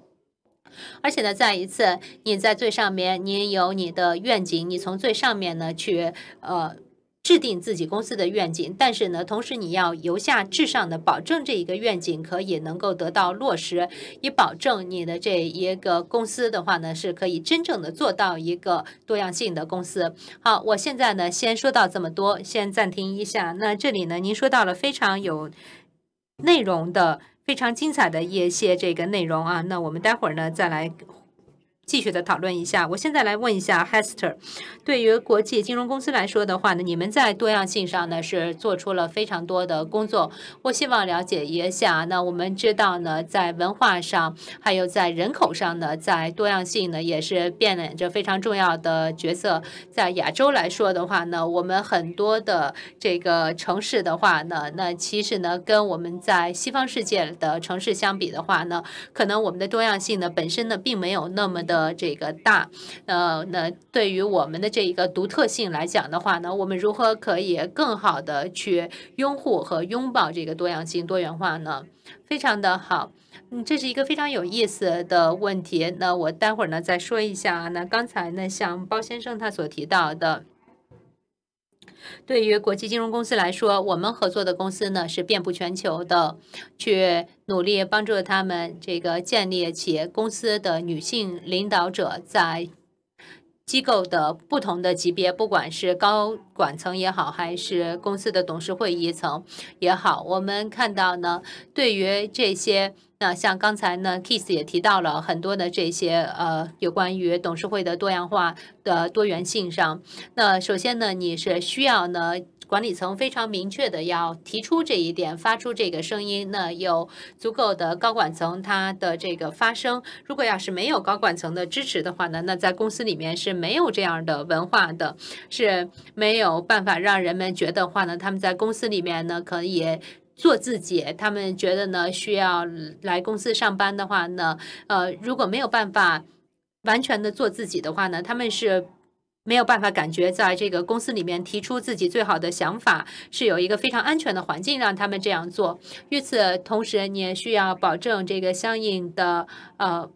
而且呢，再一次，你在最上面，你有你的愿景，你从最上面呢去呃制定自己公司的愿景，但是呢，同时你要由下至上的保证这一个愿景可以能够得到落实，以保证你的这一个公司的话呢是可以真正的做到一个多样性的公司。好，我现在呢先说到这么多，先暂停一下。那这里呢，您说到了非常有内容的。非常精彩的一些这个内容啊，那我们待会儿呢再来。继续的讨论一下。我现在来问一下 Hester，对于国际金融公司来说的话呢，你们在多样性上呢是做出了非常多的工作。我希望了解一下。那我们知道呢，在文化上，还有在人口上呢，在多样性呢也是扮演着非常重要的角色。在亚洲来说的话呢，我们很多的这个城市的话呢，那其实呢跟我们在西方世界的城市相比的话呢，可能我们的多样性呢本身呢并没有那么的。的这个大，呃，那对于我们的这一个独特性来讲的话呢，我们如何可以更好的去拥护和拥抱这个多样性、多元化呢？非常的好，嗯，这是一个非常有意思的问题。那我待会儿呢再说一下。那刚才呢，像包先生他所提到的。对于国际金融公司来说，我们合作的公司呢是遍布全球的，去努力帮助他们这个建立企业公司的女性领导者在机构的不同的级别，不管是高管层也好，还是公司的董事会一层也好，我们看到呢，对于这些。那像刚才呢 k i s s 也提到了很多的这些呃，有关于董事会的多样化的多元性上。那首先呢，你是需要呢，管理层非常明确的要提出这一点，发出这个声音。那有足够的高管层他的这个发声，如果要是没有高管层的支持的话呢，那在公司里面是没有这样的文化的，是没有办法让人们觉得话呢，他们在公司里面呢可以。做自己，他们觉得呢，需要来公司上班的话呢，呃，如果没有办法完全的做自己的话呢，他们是没有办法感觉在这个公司里面提出自己最好的想法，是有一个非常安全的环境让他们这样做。与此，同时你也需要保证这个相应的呃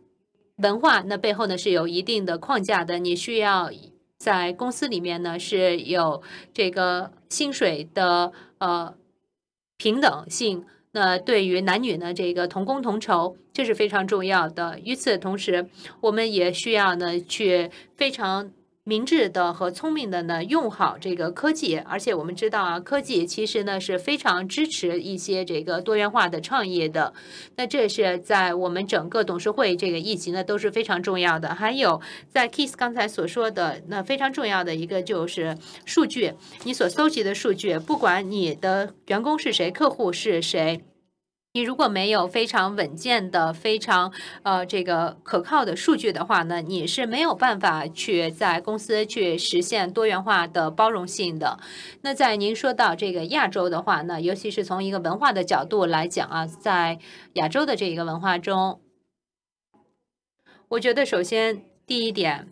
文化，那背后呢是有一定的框架的，你需要在公司里面呢是有这个薪水的呃。平等性，那对于男女呢，这个同工同酬，这是非常重要的。与此同时，我们也需要呢去非常。明智的和聪明的呢，用好这个科技，而且我们知道啊，科技其实呢是非常支持一些这个多元化的创业的。那这是在我们整个董事会这个议题呢都是非常重要的。还有在 Kiss 刚才所说的，那非常重要的一个就是数据，你所搜集的数据，不管你的员工是谁，客户是谁。你如果没有非常稳健的、非常呃这个可靠的数据的话呢，你是没有办法去在公司去实现多元化的包容性的。那在您说到这个亚洲的话，呢，尤其是从一个文化的角度来讲啊，在亚洲的这一个文化中，我觉得首先第一点，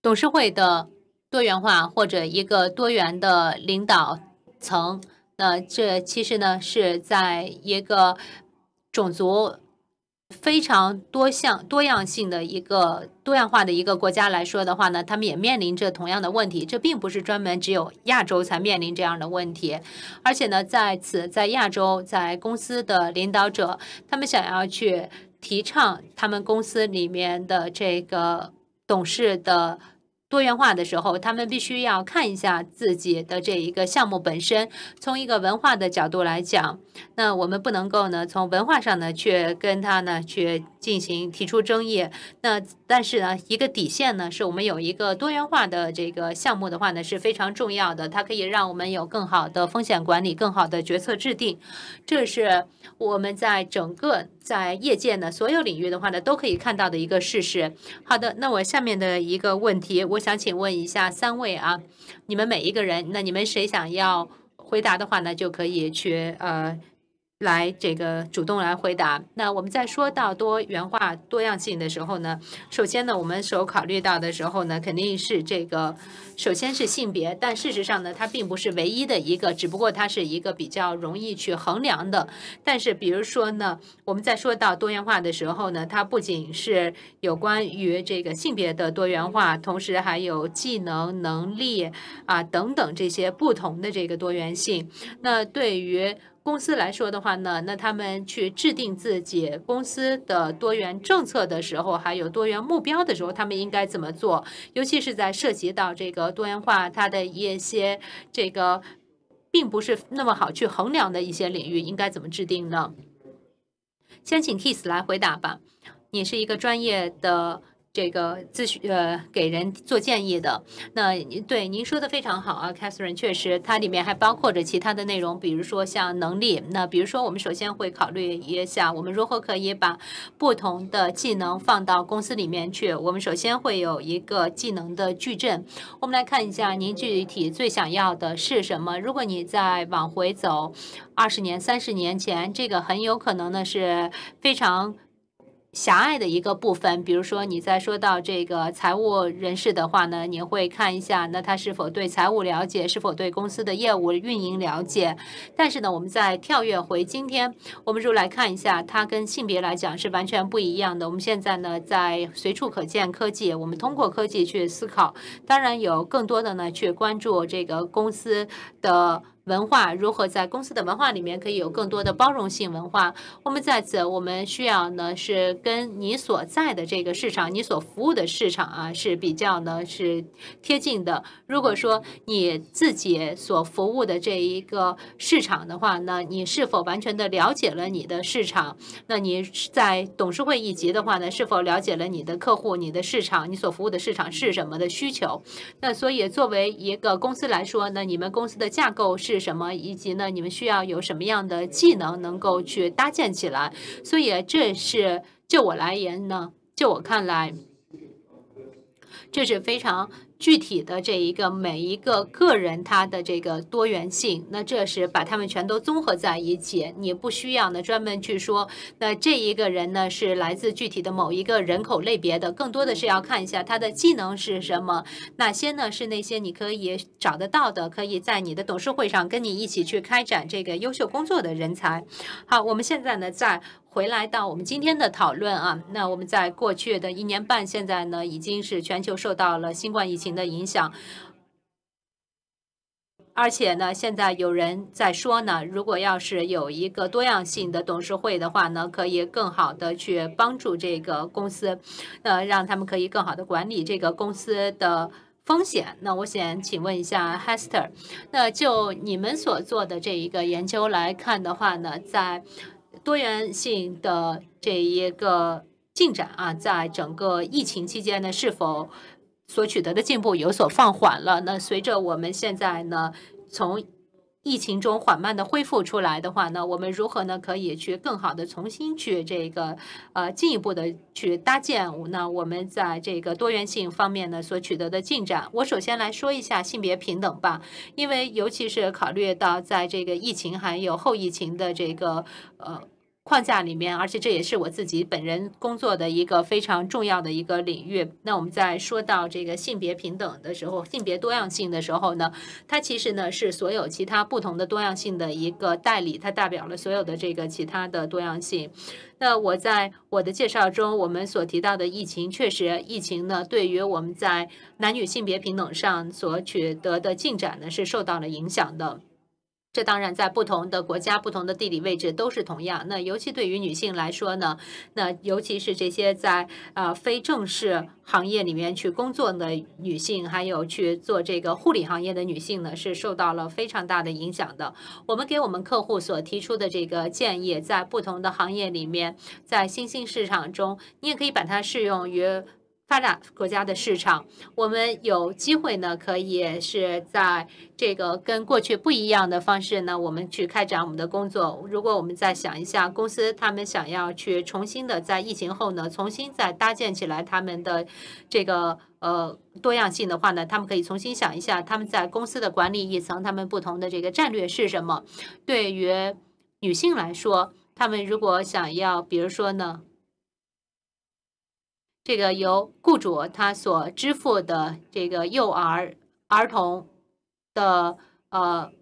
董事会的。多元化或者一个多元的领导层，那这其实呢是在一个种族非常多项多样性的一个多样化的一个国家来说的话呢，他们也面临着同样的问题。这并不是专门只有亚洲才面临这样的问题，而且呢，在此在亚洲，在公司的领导者，他们想要去提倡他们公司里面的这个董事的。多元化的时候，他们必须要看一下自己的这一个项目本身。从一个文化的角度来讲，那我们不能够呢，从文化上呢去跟他呢去进行提出争议。那。但是呢，一个底线呢，是我们有一个多元化的这个项目的话呢，是非常重要的。它可以让我们有更好的风险管理、更好的决策制定。这是我们在整个在业界呢所有领域的话呢，都可以看到的一个事实。好的，那我下面的一个问题，我想请问一下三位啊，你们每一个人，那你们谁想要回答的话呢，就可以去呃。来，这个主动来回答。那我们在说到多元化多样性的时候呢，首先呢，我们所考虑到的时候呢，肯定是这个首先是性别，但事实上呢，它并不是唯一的一个，只不过它是一个比较容易去衡量的。但是，比如说呢，我们在说到多元化的时候呢，它不仅是有关于这个性别的多元化，同时还有技能、能力啊等等这些不同的这个多元性。那对于公司来说的话呢，那他们去制定自己公司的多元政策的时候，还有多元目标的时候，他们应该怎么做？尤其是在涉及到这个多元化它的一些这个，并不是那么好去衡量的一些领域，应该怎么制定呢？先请 Kiss 来回答吧，你是一个专业的。这个咨询呃，给人做建议的那对您说的非常好啊，Catherine 确实，它里面还包括着其他的内容，比如说像能力。那比如说，我们首先会考虑一下，我们如何可以把不同的技能放到公司里面去。我们首先会有一个技能的矩阵。我们来看一下，您具体最想要的是什么？如果你再往回走二十年、三十年前，这个很有可能呢是非常。狭隘的一个部分，比如说你在说到这个财务人士的话呢，你会看一下那他是否对财务了解，是否对公司的业务运营了解。但是呢，我们再跳跃回今天，我们就来看一下它跟性别来讲是完全不一样的。我们现在呢，在随处可见科技，我们通过科技去思考，当然有更多的呢去关注这个公司的。文化如何在公司的文化里面可以有更多的包容性文化？我们在此我们需要呢是跟你所在的这个市场，你所服务的市场啊是比较呢是贴近的。如果说你自己所服务的这一个市场的话，呢，你是否完全的了解了你的市场？那你在董事会一级的话呢，是否了解了你的客户、你的市场、你所服务的市场是什么的需求？那所以作为一个公司来说呢，你们公司的架构是。是什么？以及呢？你们需要有什么样的技能能够去搭建起来？所以，这是就我来言呢，就我看来，这是非常。具体的这一个每一个个人他的这个多元性，那这是把他们全都综合在一起，你不需要呢专门去说，那这一个人呢是来自具体的某一个人口类别的，更多的是要看一下他的技能是什么，哪些呢是那些你可以找得到的，可以在你的董事会上跟你一起去开展这个优秀工作的人才。好，我们现在呢再回来到我们今天的讨论啊，那我们在过去的一年半，现在呢已经是全球受到了新冠疫情。的影响，而且呢，现在有人在说呢，如果要是有一个多样性的董事会的话呢，可以更好的去帮助这个公司，呃，让他们可以更好的管理这个公司的风险。那我想请问一下 Hester，那就你们所做的这一个研究来看的话呢，在多元性的这一个进展啊，在整个疫情期间呢，是否？所取得的进步有所放缓了。那随着我们现在呢，从疫情中缓慢的恢复出来的话呢，我们如何呢？可以去更好的重新去这个呃，进一步的去搭建。那我们在这个多元性方面呢，所取得的进展，我首先来说一下性别平等吧。因为尤其是考虑到在这个疫情还有后疫情的这个呃。框架里面，而且这也是我自己本人工作的一个非常重要的一个领域。那我们在说到这个性别平等的时候，性别多样性的时候呢，它其实呢是所有其他不同的多样性的一个代理，它代表了所有的这个其他的多样性。那我在我的介绍中，我们所提到的疫情，确实疫情呢，对于我们在男女性别平等上所取得的进展呢，是受到了影响的。这当然在不同的国家、不同的地理位置都是同样。那尤其对于女性来说呢，那尤其是这些在呃非正式行业里面去工作的女性，还有去做这个护理行业的女性呢，是受到了非常大的影响的。我们给我们客户所提出的这个建议，在不同的行业里面，在新兴市场中，你也可以把它适用于。发达国家的市场，我们有机会呢，可以是在这个跟过去不一样的方式呢，我们去开展我们的工作。如果我们再想一下，公司他们想要去重新的在疫情后呢，重新再搭建起来他们的这个呃多样性的话呢，他们可以重新想一下，他们在公司的管理一层，他们不同的这个战略是什么？对于女性来说，他们如果想要，比如说呢？这个由雇主他所支付的这个幼儿儿童的呃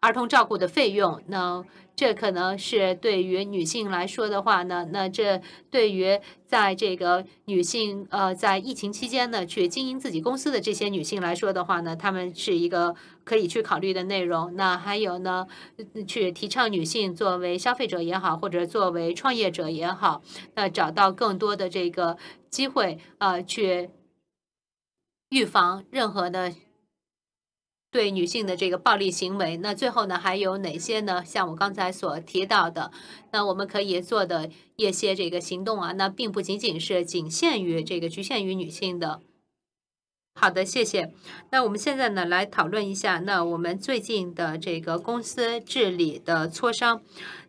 儿童照顾的费用，那这可能是对于女性来说的话呢，那这对于在这个女性呃在疫情期间呢去经营自己公司的这些女性来说的话呢，她们是一个。可以去考虑的内容，那还有呢，去提倡女性作为消费者也好，或者作为创业者也好，那找到更多的这个机会啊，去预防任何的对女性的这个暴力行为。那最后呢，还有哪些呢？像我刚才所提到的，那我们可以做的一些这个行动啊，那并不仅仅是仅限于这个局限于女性的。好的，谢谢。那我们现在呢来讨论一下，那我们最近的这个公司治理的磋商。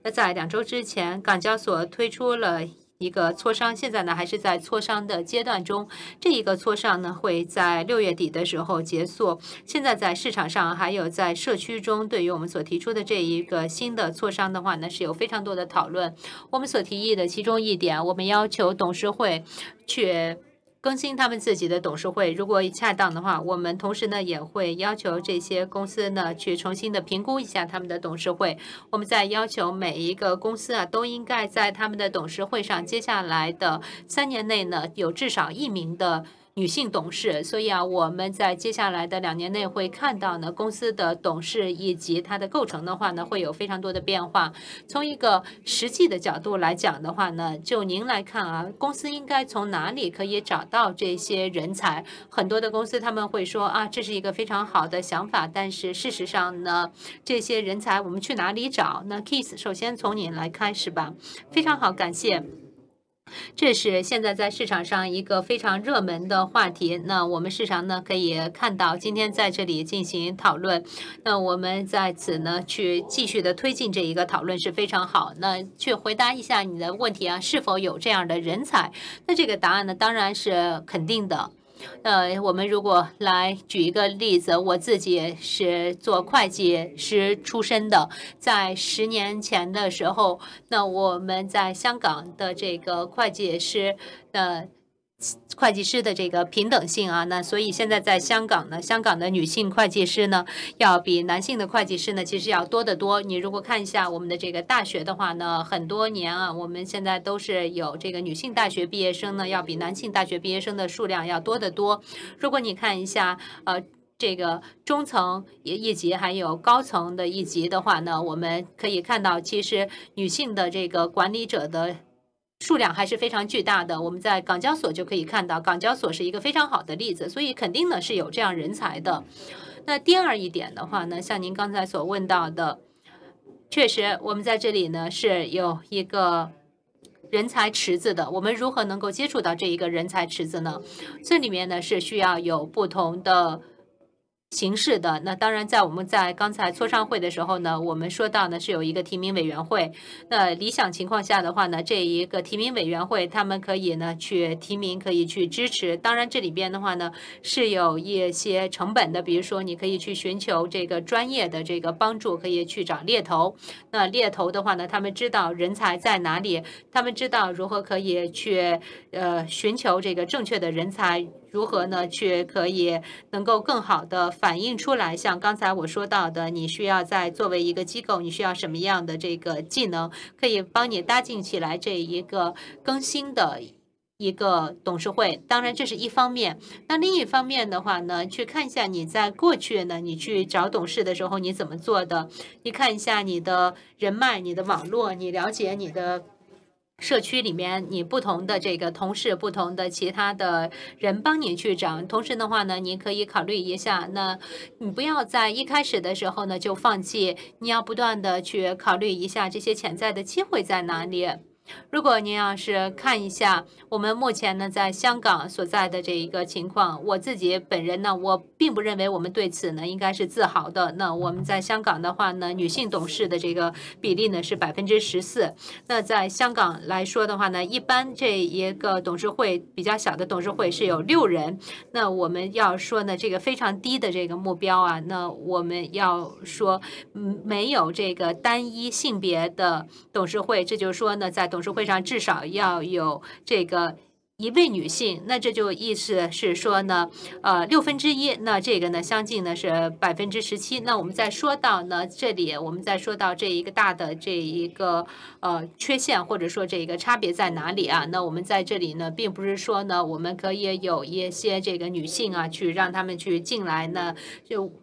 那在两周之前，港交所推出了一个磋商，现在呢还是在磋商的阶段中。这一个磋商呢会在六月底的时候结束。现在在市场上还有在社区中，对于我们所提出的这一个新的磋商的话呢是有非常多的讨论。我们所提议的其中一点，我们要求董事会去。更新他们自己的董事会，如果恰当的话，我们同时呢也会要求这些公司呢去重新的评估一下他们的董事会。我们在要求每一个公司啊都应该在他们的董事会上，接下来的三年内呢有至少一名的。女性董事，所以啊，我们在接下来的两年内会看到呢，公司的董事以及它的构成的话呢，会有非常多的变化。从一个实际的角度来讲的话呢，就您来看啊，公司应该从哪里可以找到这些人才？很多的公司他们会说啊，这是一个非常好的想法，但是事实上呢，这些人才我们去哪里找？那 k i s s 首先从你来开始吧。非常好，感谢。这是现在在市场上一个非常热门的话题。那我们市场呢可以看到，今天在这里进行讨论。那我们在此呢去继续的推进这一个讨论是非常好。那去回答一下你的问题啊，是否有这样的人才？那这个答案呢，当然是肯定的。呃，我们如果来举一个例子，我自己是做会计师出身的，在十年前的时候，那我们在香港的这个会计师，呃。会计师的这个平等性啊，那所以现在在香港呢，香港的女性会计师呢，要比男性的会计师呢，其实要多得多。你如果看一下我们的这个大学的话呢，很多年啊，我们现在都是有这个女性大学毕业生呢，要比男性大学毕业生的数量要多得多。如果你看一下呃这个中层业一级还有高层的一级的话呢，我们可以看到其实女性的这个管理者的。数量还是非常巨大的，我们在港交所就可以看到，港交所是一个非常好的例子，所以肯定呢是有这样人才的。那第二一点的话呢，像您刚才所问到的，确实我们在这里呢是有一个人才池子的，我们如何能够接触到这一个人才池子呢？这里面呢是需要有不同的。形式的那当然，在我们在刚才磋商会的时候呢，我们说到呢是有一个提名委员会。那理想情况下的话呢，这一个提名委员会他们可以呢去提名，可以去支持。当然这里边的话呢是有一些成本的，比如说你可以去寻求这个专业的这个帮助，可以去找猎头。那猎头的话呢，他们知道人才在哪里，他们知道如何可以去呃寻求这个正确的人才。如何呢？去可以能够更好的反映出来，像刚才我说到的，你需要在作为一个机构，你需要什么样的这个技能，可以帮你搭建起来这一个更新的一个董事会。当然这是一方面，那另一方面的话呢，去看一下你在过去呢，你去找董事的时候你怎么做的？你看一下你的人脉、你的网络、你了解你的。社区里面，你不同的这个同事，不同的其他的人帮你去找。同时的话呢，你可以考虑一下，那你不要在一开始的时候呢就放弃，你要不断的去考虑一下这些潜在的机会在哪里。如果您要是看一下我们目前呢在香港所在的这一个情况，我自己本人呢，我并不认为我们对此呢应该是自豪的。那我们在香港的话呢，女性董事的这个比例呢是百分之十四。那在香港来说的话呢，一般这一个董事会比较小的董事会是有六人。那我们要说呢，这个非常低的这个目标啊，那我们要说没有这个单一性别的董事会，这就是说呢，在董事会上至少要有这个一位女性，那这就意思是说呢，呃，六分之一，那这个呢，相近呢是百分之十七。那我们再说到呢，这里我们再说到这一个大的这一个呃缺陷或者说这一个差别在哪里啊？那我们在这里呢，并不是说呢，我们可以有一些这个女性啊，去让他们去进来呢，就。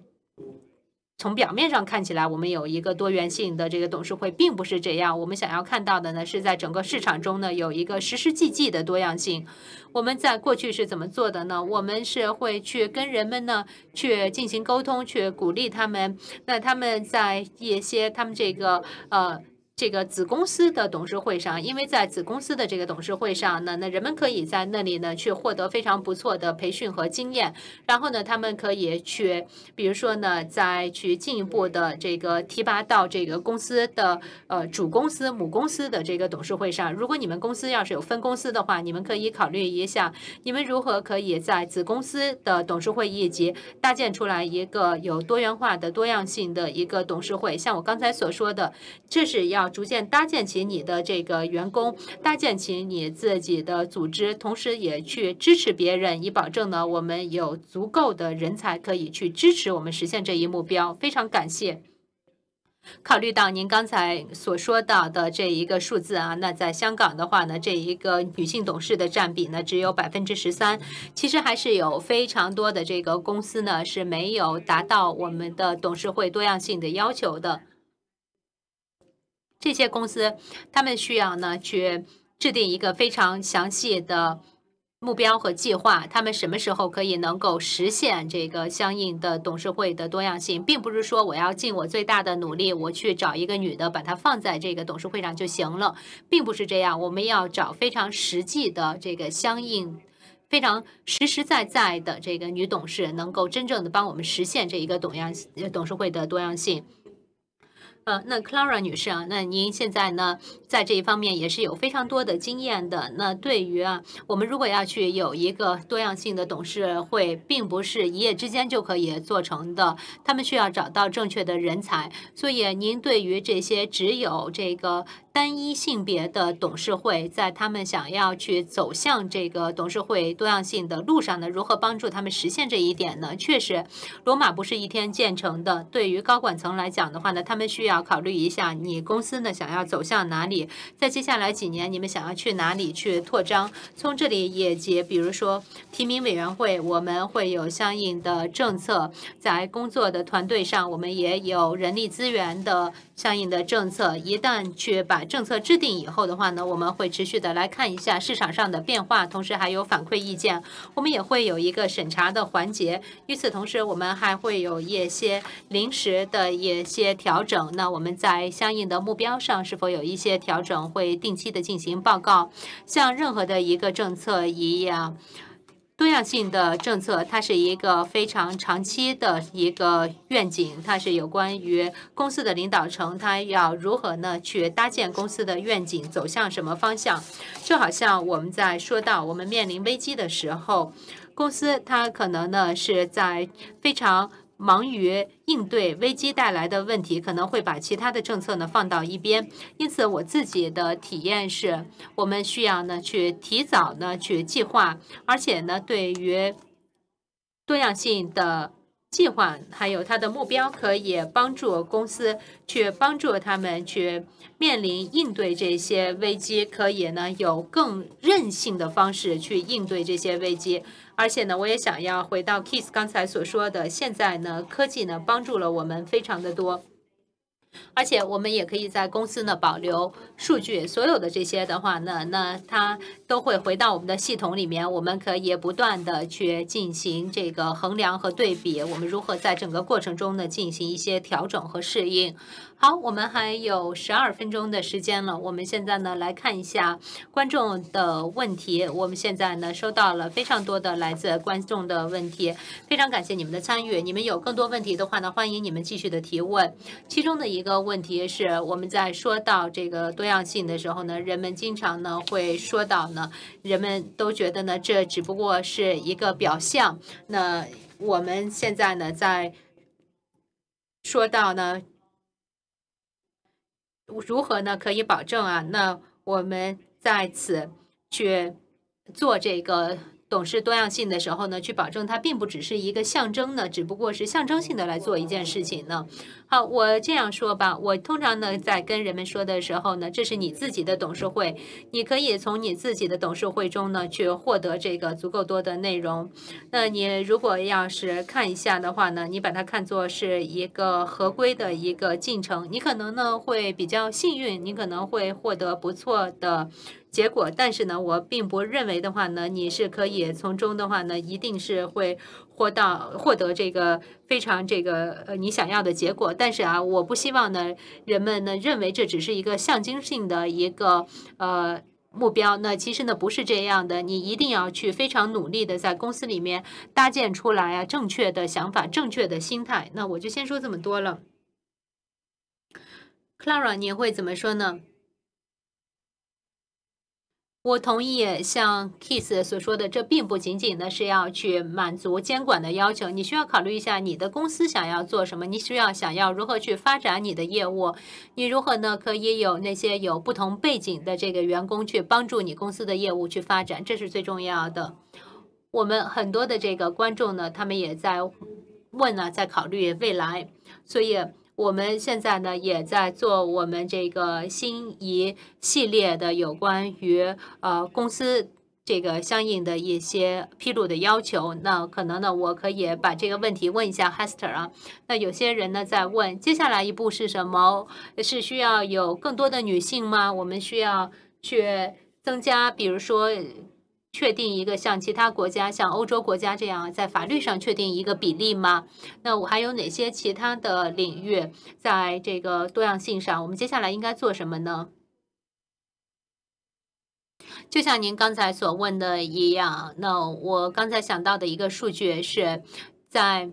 从表面上看起来，我们有一个多元性的这个董事会，并不是这样。我们想要看到的呢，是在整个市场中呢有一个实实际际的多样性。我们在过去是怎么做的呢？我们是会去跟人们呢去进行沟通，去鼓励他们。那他们在一些他们这个呃。这个子公司的董事会上，因为在子公司的这个董事会上呢，那人们可以在那里呢去获得非常不错的培训和经验，然后呢，他们可以去，比如说呢，再去进一步的这个提拔到这个公司的呃主公司、母公司的这个董事会上。如果你们公司要是有分公司的话，你们可以考虑一下，你们如何可以在子公司的董事会议级搭建出来一个有多元化的、多样性的一个董事会。像我刚才所说的，这是要。逐渐搭建起你的这个员工，搭建起你自己的组织，同时也去支持别人，以保证呢我们有足够的人才可以去支持我们实现这一目标。非常感谢。考虑到您刚才所说到的这一个数字啊，那在香港的话呢，这一个女性董事的占比呢只有百分之十三，其实还是有非常多的这个公司呢是没有达到我们的董事会多样性的要求的。这些公司，他们需要呢去制定一个非常详细的目标和计划。他们什么时候可以能够实现这个相应的董事会的多样性，并不是说我要尽我最大的努力，我去找一个女的把她放在这个董事会上就行了，并不是这样。我们要找非常实际的这个相应、非常实实在在的这个女董事，能够真正的帮我们实现这一个董样董事会的多样性。呃，那 Clara 女士啊，那您现在呢，在这一方面也是有非常多的经验的。那对于啊，我们如果要去有一个多样性的董事会，并不是一夜之间就可以做成的，他们需要找到正确的人才。所以，您对于这些只有这个。单一性别的董事会，在他们想要去走向这个董事会多样性的路上呢，如何帮助他们实现这一点呢？确实，罗马不是一天建成的。对于高管层来讲的话呢，他们需要考虑一下，你公司呢想要走向哪里，在接下来几年你们想要去哪里去拓张？从这里也结，比如说提名委员会，我们会有相应的政策，在工作的团队上，我们也有人力资源的相应的政策，一旦去把。政策制定以后的话呢，我们会持续的来看一下市场上的变化，同时还有反馈意见，我们也会有一个审查的环节。与此同时，我们还会有一些临时的一些调整。那我们在相应的目标上是否有一些调整，会定期的进行报告。像任何的一个政策一样。多样性的政策，它是一个非常长期的一个愿景，它是有关于公司的领导层，它要如何呢去搭建公司的愿景，走向什么方向？就好像我们在说到我们面临危机的时候，公司它可能呢是在非常。忙于应对危机带来的问题，可能会把其他的政策呢放到一边。因此，我自己的体验是我们需要呢去提早呢去计划，而且呢对于多样性的。计划还有它的目标，可以帮助公司去帮助他们去面临应对这些危机，可以呢有更韧性的方式去应对这些危机。而且呢，我也想要回到 Kiss 刚才所说的，现在呢科技呢帮助了我们非常的多。而且我们也可以在公司呢保留数据，所有的这些的话呢，那它都会回到我们的系统里面，我们可以不断的去进行这个衡量和对比，我们如何在整个过程中呢进行一些调整和适应。好，我们还有十二分钟的时间了。我们现在呢来看一下观众的问题。我们现在呢收到了非常多的来自观众的问题，非常感谢你们的参与。你们有更多问题的话呢，欢迎你们继续的提问。其中的一个问题是，我们在说到这个多样性的时候呢，人们经常呢会说到呢，人们都觉得呢这只不过是一个表象。那我们现在呢在说到呢。如何呢？可以保证啊？那我们在此去做这个董事多样性的时候呢，去保证它并不只是一个象征的，只不过是象征性的来做一件事情呢？好，我这样说吧，我通常呢在跟人们说的时候呢，这是你自己的董事会，你可以从你自己的董事会中呢去获得这个足够多的内容。那你如果要是看一下的话呢，你把它看作是一个合规的一个进程，你可能呢会比较幸运，你可能会获得不错的结果。但是呢，我并不认为的话呢，你是可以从中的话呢，一定是会。获到获得这个非常这个呃你想要的结果，但是啊，我不希望呢人们呢认为这只是一个象征性的一个呃目标。那其实呢不是这样的，你一定要去非常努力的在公司里面搭建出来啊正确的想法、正确的心态。那我就先说这么多了。Clara，你会怎么说呢？我同意像 Kiss 所说的，这并不仅仅呢是要去满足监管的要求。你需要考虑一下你的公司想要做什么，你需要想要如何去发展你的业务，你如何呢可以有那些有不同背景的这个员工去帮助你公司的业务去发展，这是最重要的。我们很多的这个观众呢，他们也在问呢，在考虑未来，所以。我们现在呢，也在做我们这个心仪系列的有关于呃公司这个相应的一些披露的要求。那可能呢，我可以把这个问题问一下 Hester 啊。那有些人呢在问，接下来一步是什么？是需要有更多的女性吗？我们需要去增加，比如说。确定一个像其他国家、像欧洲国家这样，在法律上确定一个比例吗？那我还有哪些其他的领域在这个多样性上？我们接下来应该做什么呢？就像您刚才所问的一样，那我刚才想到的一个数据是，在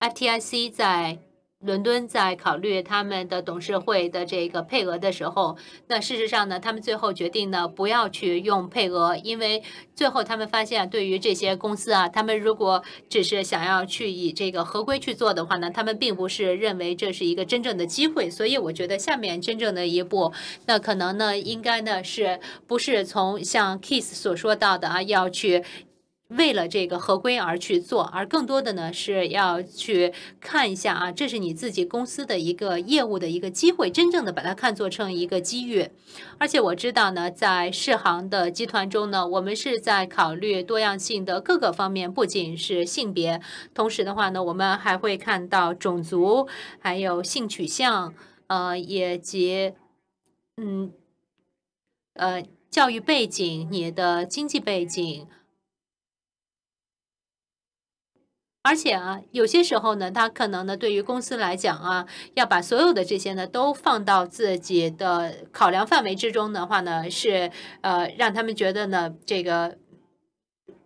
FTIC 在。伦敦在考虑他们的董事会的这个配额的时候，那事实上呢，他们最后决定呢，不要去用配额，因为最后他们发现，对于这些公司啊，他们如果只是想要去以这个合规去做的话呢，他们并不是认为这是一个真正的机会。所以，我觉得下面真正的一步，那可能呢，应该呢，是不是从像 Kiss 所说到的啊，要去。为了这个合规而去做，而更多的呢是要去看一下啊，这是你自己公司的一个业务的一个机会，真正的把它看作成一个机遇。而且我知道呢，在世行的集团中呢，我们是在考虑多样性的各个方面，不仅是性别，同时的话呢，我们还会看到种族，还有性取向，呃，以及嗯，呃，教育背景，你的经济背景。而且啊，有些时候呢，他可能呢，对于公司来讲啊，要把所有的这些呢都放到自己的考量范围之中的话呢，是呃让他们觉得呢这个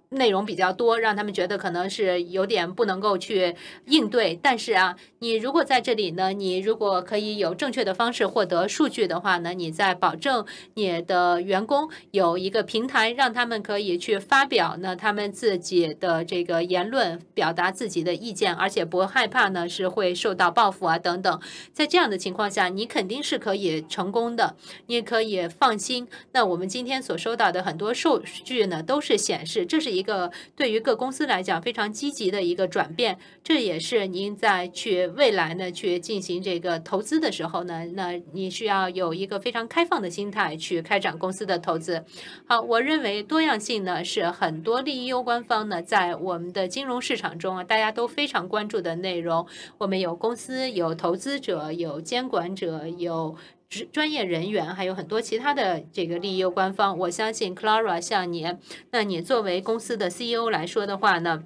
内容比较多，让他们觉得可能是有点不能够去应对。但是啊。你如果在这里呢，你如果可以有正确的方式获得数据的话呢，你在保证你的员工有一个平台，让他们可以去发表呢他们自己的这个言论，表达自己的意见，而且不害怕呢是会受到报复啊等等。在这样的情况下，你肯定是可以成功的，你可以放心。那我们今天所收到的很多数据呢，都是显示这是一个对于各公司来讲非常积极的一个转变，这也是您在去。未来呢，去进行这个投资的时候呢，那你需要有一个非常开放的心态去开展公司的投资。好，我认为多样性呢是很多利益攸关方呢在我们的金融市场中啊，大家都非常关注的内容。我们有公司，有投资者，有监管者，有专专业人员，还有很多其他的这个利益攸关方。我相信 Clara 像你，那你作为公司的 CEO 来说的话呢？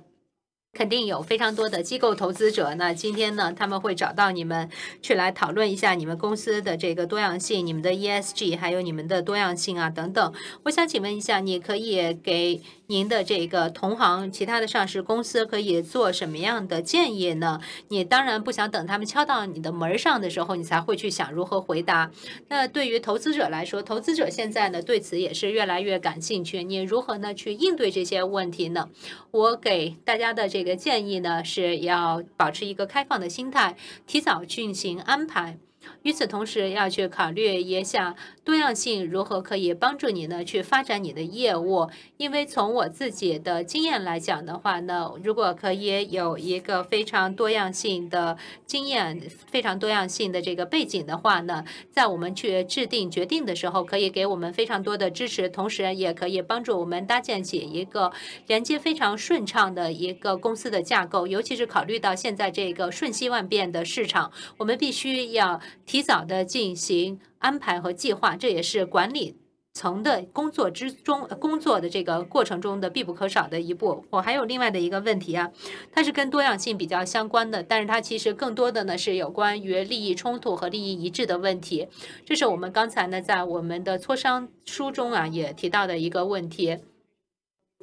肯定有非常多的机构投资者。那今天呢，他们会找到你们去来讨论一下你们公司的这个多样性、你们的 ESG 还有你们的多样性啊等等。我想请问一下，你可以给您的这个同行、其他的上市公司可以做什么样的建议呢？你当然不想等他们敲到你的门上的时候，你才会去想如何回答。那对于投资者来说，投资者现在呢对此也是越来越感兴趣。你如何呢去应对这些问题呢？我给大家的这。这个建议呢，是要保持一个开放的心态，提早进行安排。与此同时，要去考虑一下多样性如何可以帮助你呢？去发展你的业务。因为从我自己的经验来讲的话呢，如果可以有一个非常多样性的经验，非常多样性的这个背景的话呢，在我们去制定决定的时候，可以给我们非常多的支持，同时也可以帮助我们搭建起一个连接非常顺畅的一个公司的架构。尤其是考虑到现在这个瞬息万变的市场，我们必须要。提早的进行安排和计划，这也是管理层的工作之中工作的这个过程中的必不可少的一步。我还有另外的一个问题啊，它是跟多样性比较相关的，但是它其实更多的呢是有关于利益冲突和利益一致的问题。这是我们刚才呢在我们的磋商书中啊也提到的一个问题。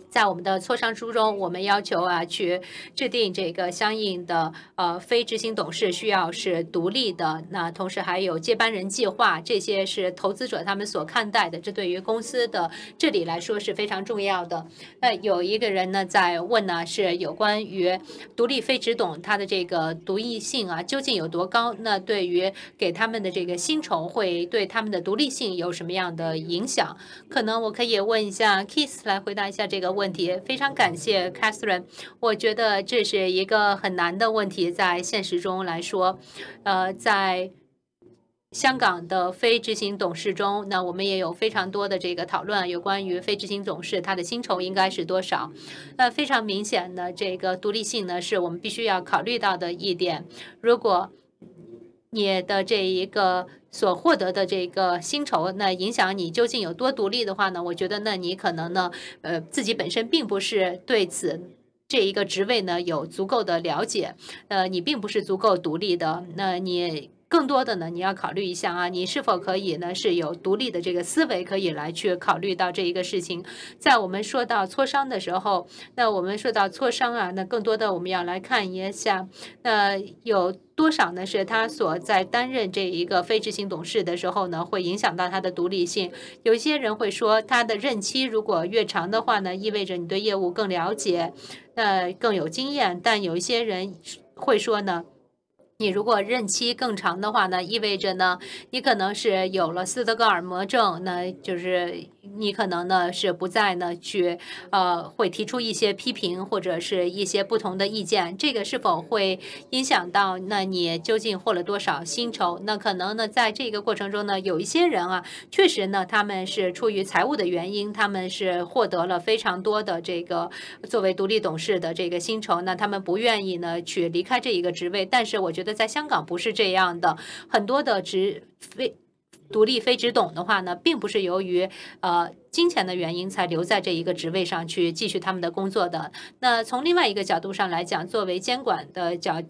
在我们的磋商书中，我们要求啊去制定这个相应的呃非执行董事需要是独立的。那同时还有接班人计划，这些是投资者他们所看待的，这对于公司的这里来说是非常重要的。那有一个人呢在问呢，是有关于独立非执董他的这个独立性啊究竟有多高？那对于给他们的这个薪酬，会对他们的独立性有什么样的影响？可能我可以问一下 Kiss 来回答一下这个。的问题非常感谢 Catherine，我觉得这是一个很难的问题，在现实中来说，呃，在香港的非执行董事中，那我们也有非常多的这个讨论，有关于非执行董事他的薪酬应该是多少？那非常明显的这个独立性呢，是我们必须要考虑到的一点。如果你的这一个所获得的这个薪酬，那影响你究竟有多独立的话呢？我觉得，那你可能呢，呃，自己本身并不是对此这一个职位呢有足够的了解，呃，你并不是足够独立的，那你。更多的呢，你要考虑一下啊，你是否可以呢是有独立的这个思维，可以来去考虑到这一个事情。在我们说到磋商的时候，那我们说到磋商啊，那更多的我们要来看一下，那有多少呢？是他所在担任这一个非执行董事的时候呢，会影响到他的独立性。有些人会说，他的任期如果越长的话呢，意味着你对业务更了解，呃，更有经验。但有一些人会说呢。你如果任期更长的话呢，意味着呢，你可能是有了斯德哥尔摩症，那就是你可能呢是不再呢去，呃，会提出一些批评或者是一些不同的意见，这个是否会影响到那你究竟获了多少薪酬？那可能呢，在这个过程中呢，有一些人啊，确实呢，他们是出于财务的原因，他们是获得了非常多的这个作为独立董事的这个薪酬，那他们不愿意呢去离开这一个职位，但是我觉得。那在香港不是这样的，很多的职非独立非执董的话呢，并不是由于呃金钱的原因才留在这一个职位上去继续他们的工作的。那从另外一个角度上来讲，作为监管的角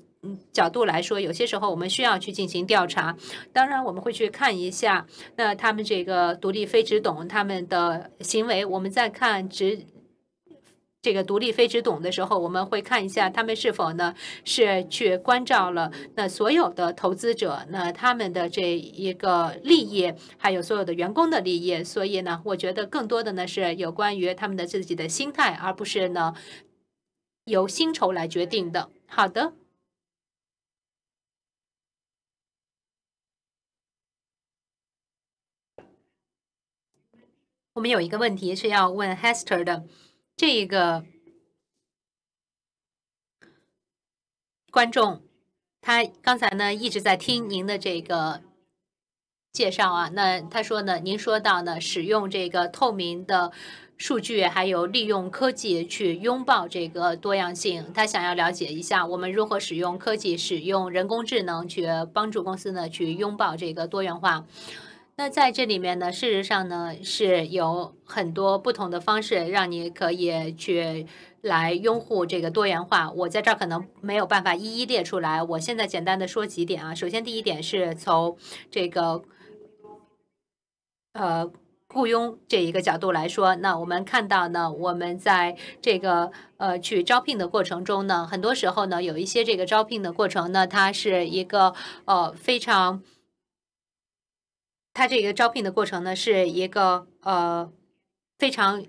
角度来说，有些时候我们需要去进行调查。当然，我们会去看一下那他们这个独立非执董他们的行为，我们再看执。这个独立非职董的时候，我们会看一下他们是否呢是去关照了那所有的投资者，那他们的这一个利益，还有所有的员工的利益。所以呢，我觉得更多的呢是有关于他们的自己的心态，而不是呢由薪酬来决定的。好的，我们有一个问题是要问 Hester 的。这个观众，他刚才呢一直在听您的这个介绍啊。那他说呢，您说到呢，使用这个透明的数据，还有利用科技去拥抱这个多样性，他想要了解一下，我们如何使用科技、使用人工智能去帮助公司呢，去拥抱这个多元化。那在这里面呢，事实上呢，是有很多不同的方式，让你可以去来拥护这个多元化。我在这儿可能没有办法一一列出来，我现在简单的说几点啊。首先，第一点是从这个呃雇佣这一个角度来说，那我们看到呢，我们在这个呃去招聘的过程中呢，很多时候呢，有一些这个招聘的过程呢，它是一个呃非常。他这个招聘的过程呢，是一个呃非常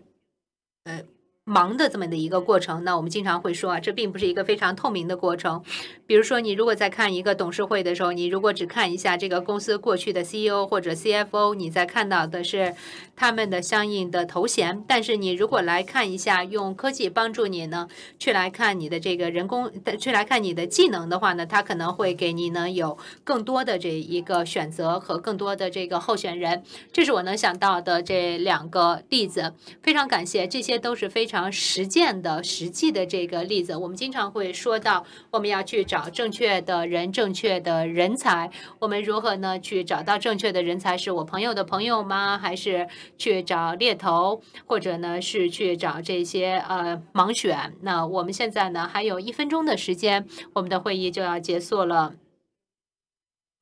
呃。忙的这么的一个过程，那我们经常会说啊，这并不是一个非常透明的过程。比如说，你如果在看一个董事会的时候，你如果只看一下这个公司过去的 CEO 或者 CFO，你在看到的是他们的相应的头衔。但是你如果来看一下，用科技帮助你呢，去来看你的这个人工，去来看你的技能的话呢，它可能会给你呢有更多的这一个选择和更多的这个候选人。这是我能想到的这两个例子。非常感谢，这些都是非常。常实践的实际的这个例子，我们经常会说到，我们要去找正确的人、正确的人才。我们如何呢？去找到正确的人才，是我朋友的朋友吗？还是去找猎头，或者呢是去找这些呃盲选？那我们现在呢还有一分钟的时间，我们的会议就要结束了。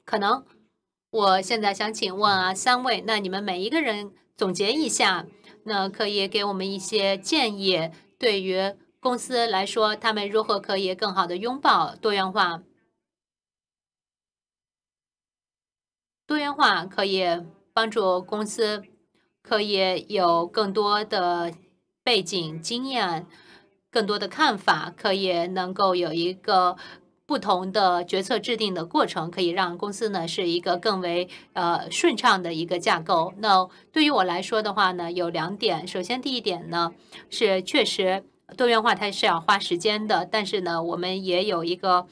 可能我现在想请问啊三位，那你们每一个人总结一下。那可以给我们一些建议，对于公司来说，他们如何可以更好的拥抱多元化？多元化可以帮助公司，可以有更多的背景经验，更多的看法，可以能够有一个。不同的决策制定的过程可以让公司呢是一个更为呃顺畅的一个架构。那对于我来说的话呢，有两点。首先，第一点呢是确实多元化它是要花时间的，但是呢我们也有一个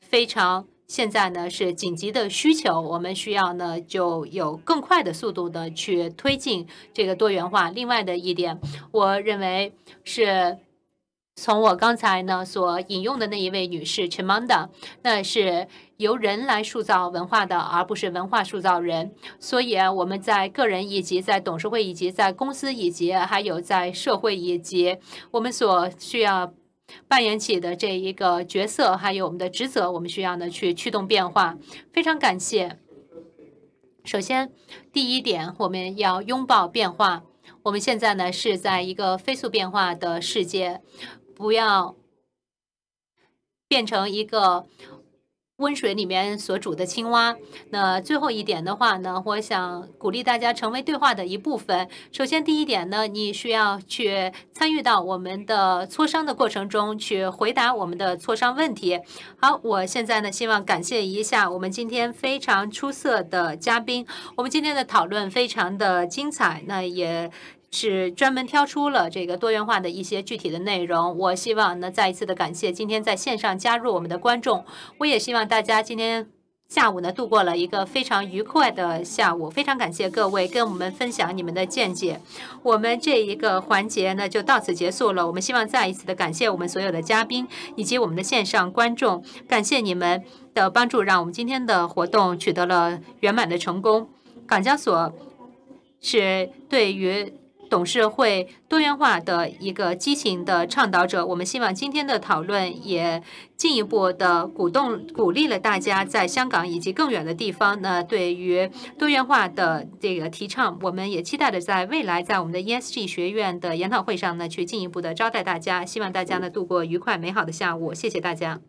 非常现在呢是紧急的需求，我们需要呢就有更快的速度的去推进这个多元化。另外的一点，我认为是。从我刚才呢所引用的那一位女士 c h i m n d a 那是由人来塑造文化的，而不是文化塑造人。所以啊，我们在个人以及在董事会以及在公司以及还有在社会以及我们所需要扮演起的这一个角色，还有我们的职责，我们需要呢去驱动变化。非常感谢。首先，第一点，我们要拥抱变化。我们现在呢是在一个飞速变化的世界。不要变成一个温水里面所煮的青蛙。那最后一点的话呢，我想鼓励大家成为对话的一部分。首先，第一点呢，你需要去参与到我们的磋商的过程中去，回答我们的磋商问题。好，我现在呢，希望感谢一下我们今天非常出色的嘉宾。我们今天的讨论非常的精彩，那也。是专门挑出了这个多元化的一些具体的内容。我希望呢，再一次的感谢今天在线上加入我们的观众。我也希望大家今天下午呢度过了一个非常愉快的下午。非常感谢各位跟我们分享你们的见解。我们这一个环节呢就到此结束了。我们希望再一次的感谢我们所有的嘉宾以及我们的线上观众，感谢你们的帮助，让我们今天的活动取得了圆满的成功。港交所是对于。董事会多元化的一个激情的倡导者，我们希望今天的讨论也进一步的鼓动、鼓励了大家在香港以及更远的地方呢，对于多元化的这个提倡，我们也期待着在未来在我们的 ESG 学院的研讨会上呢，去进一步的招待大家，希望大家呢度过愉快美好的下午，谢谢大家。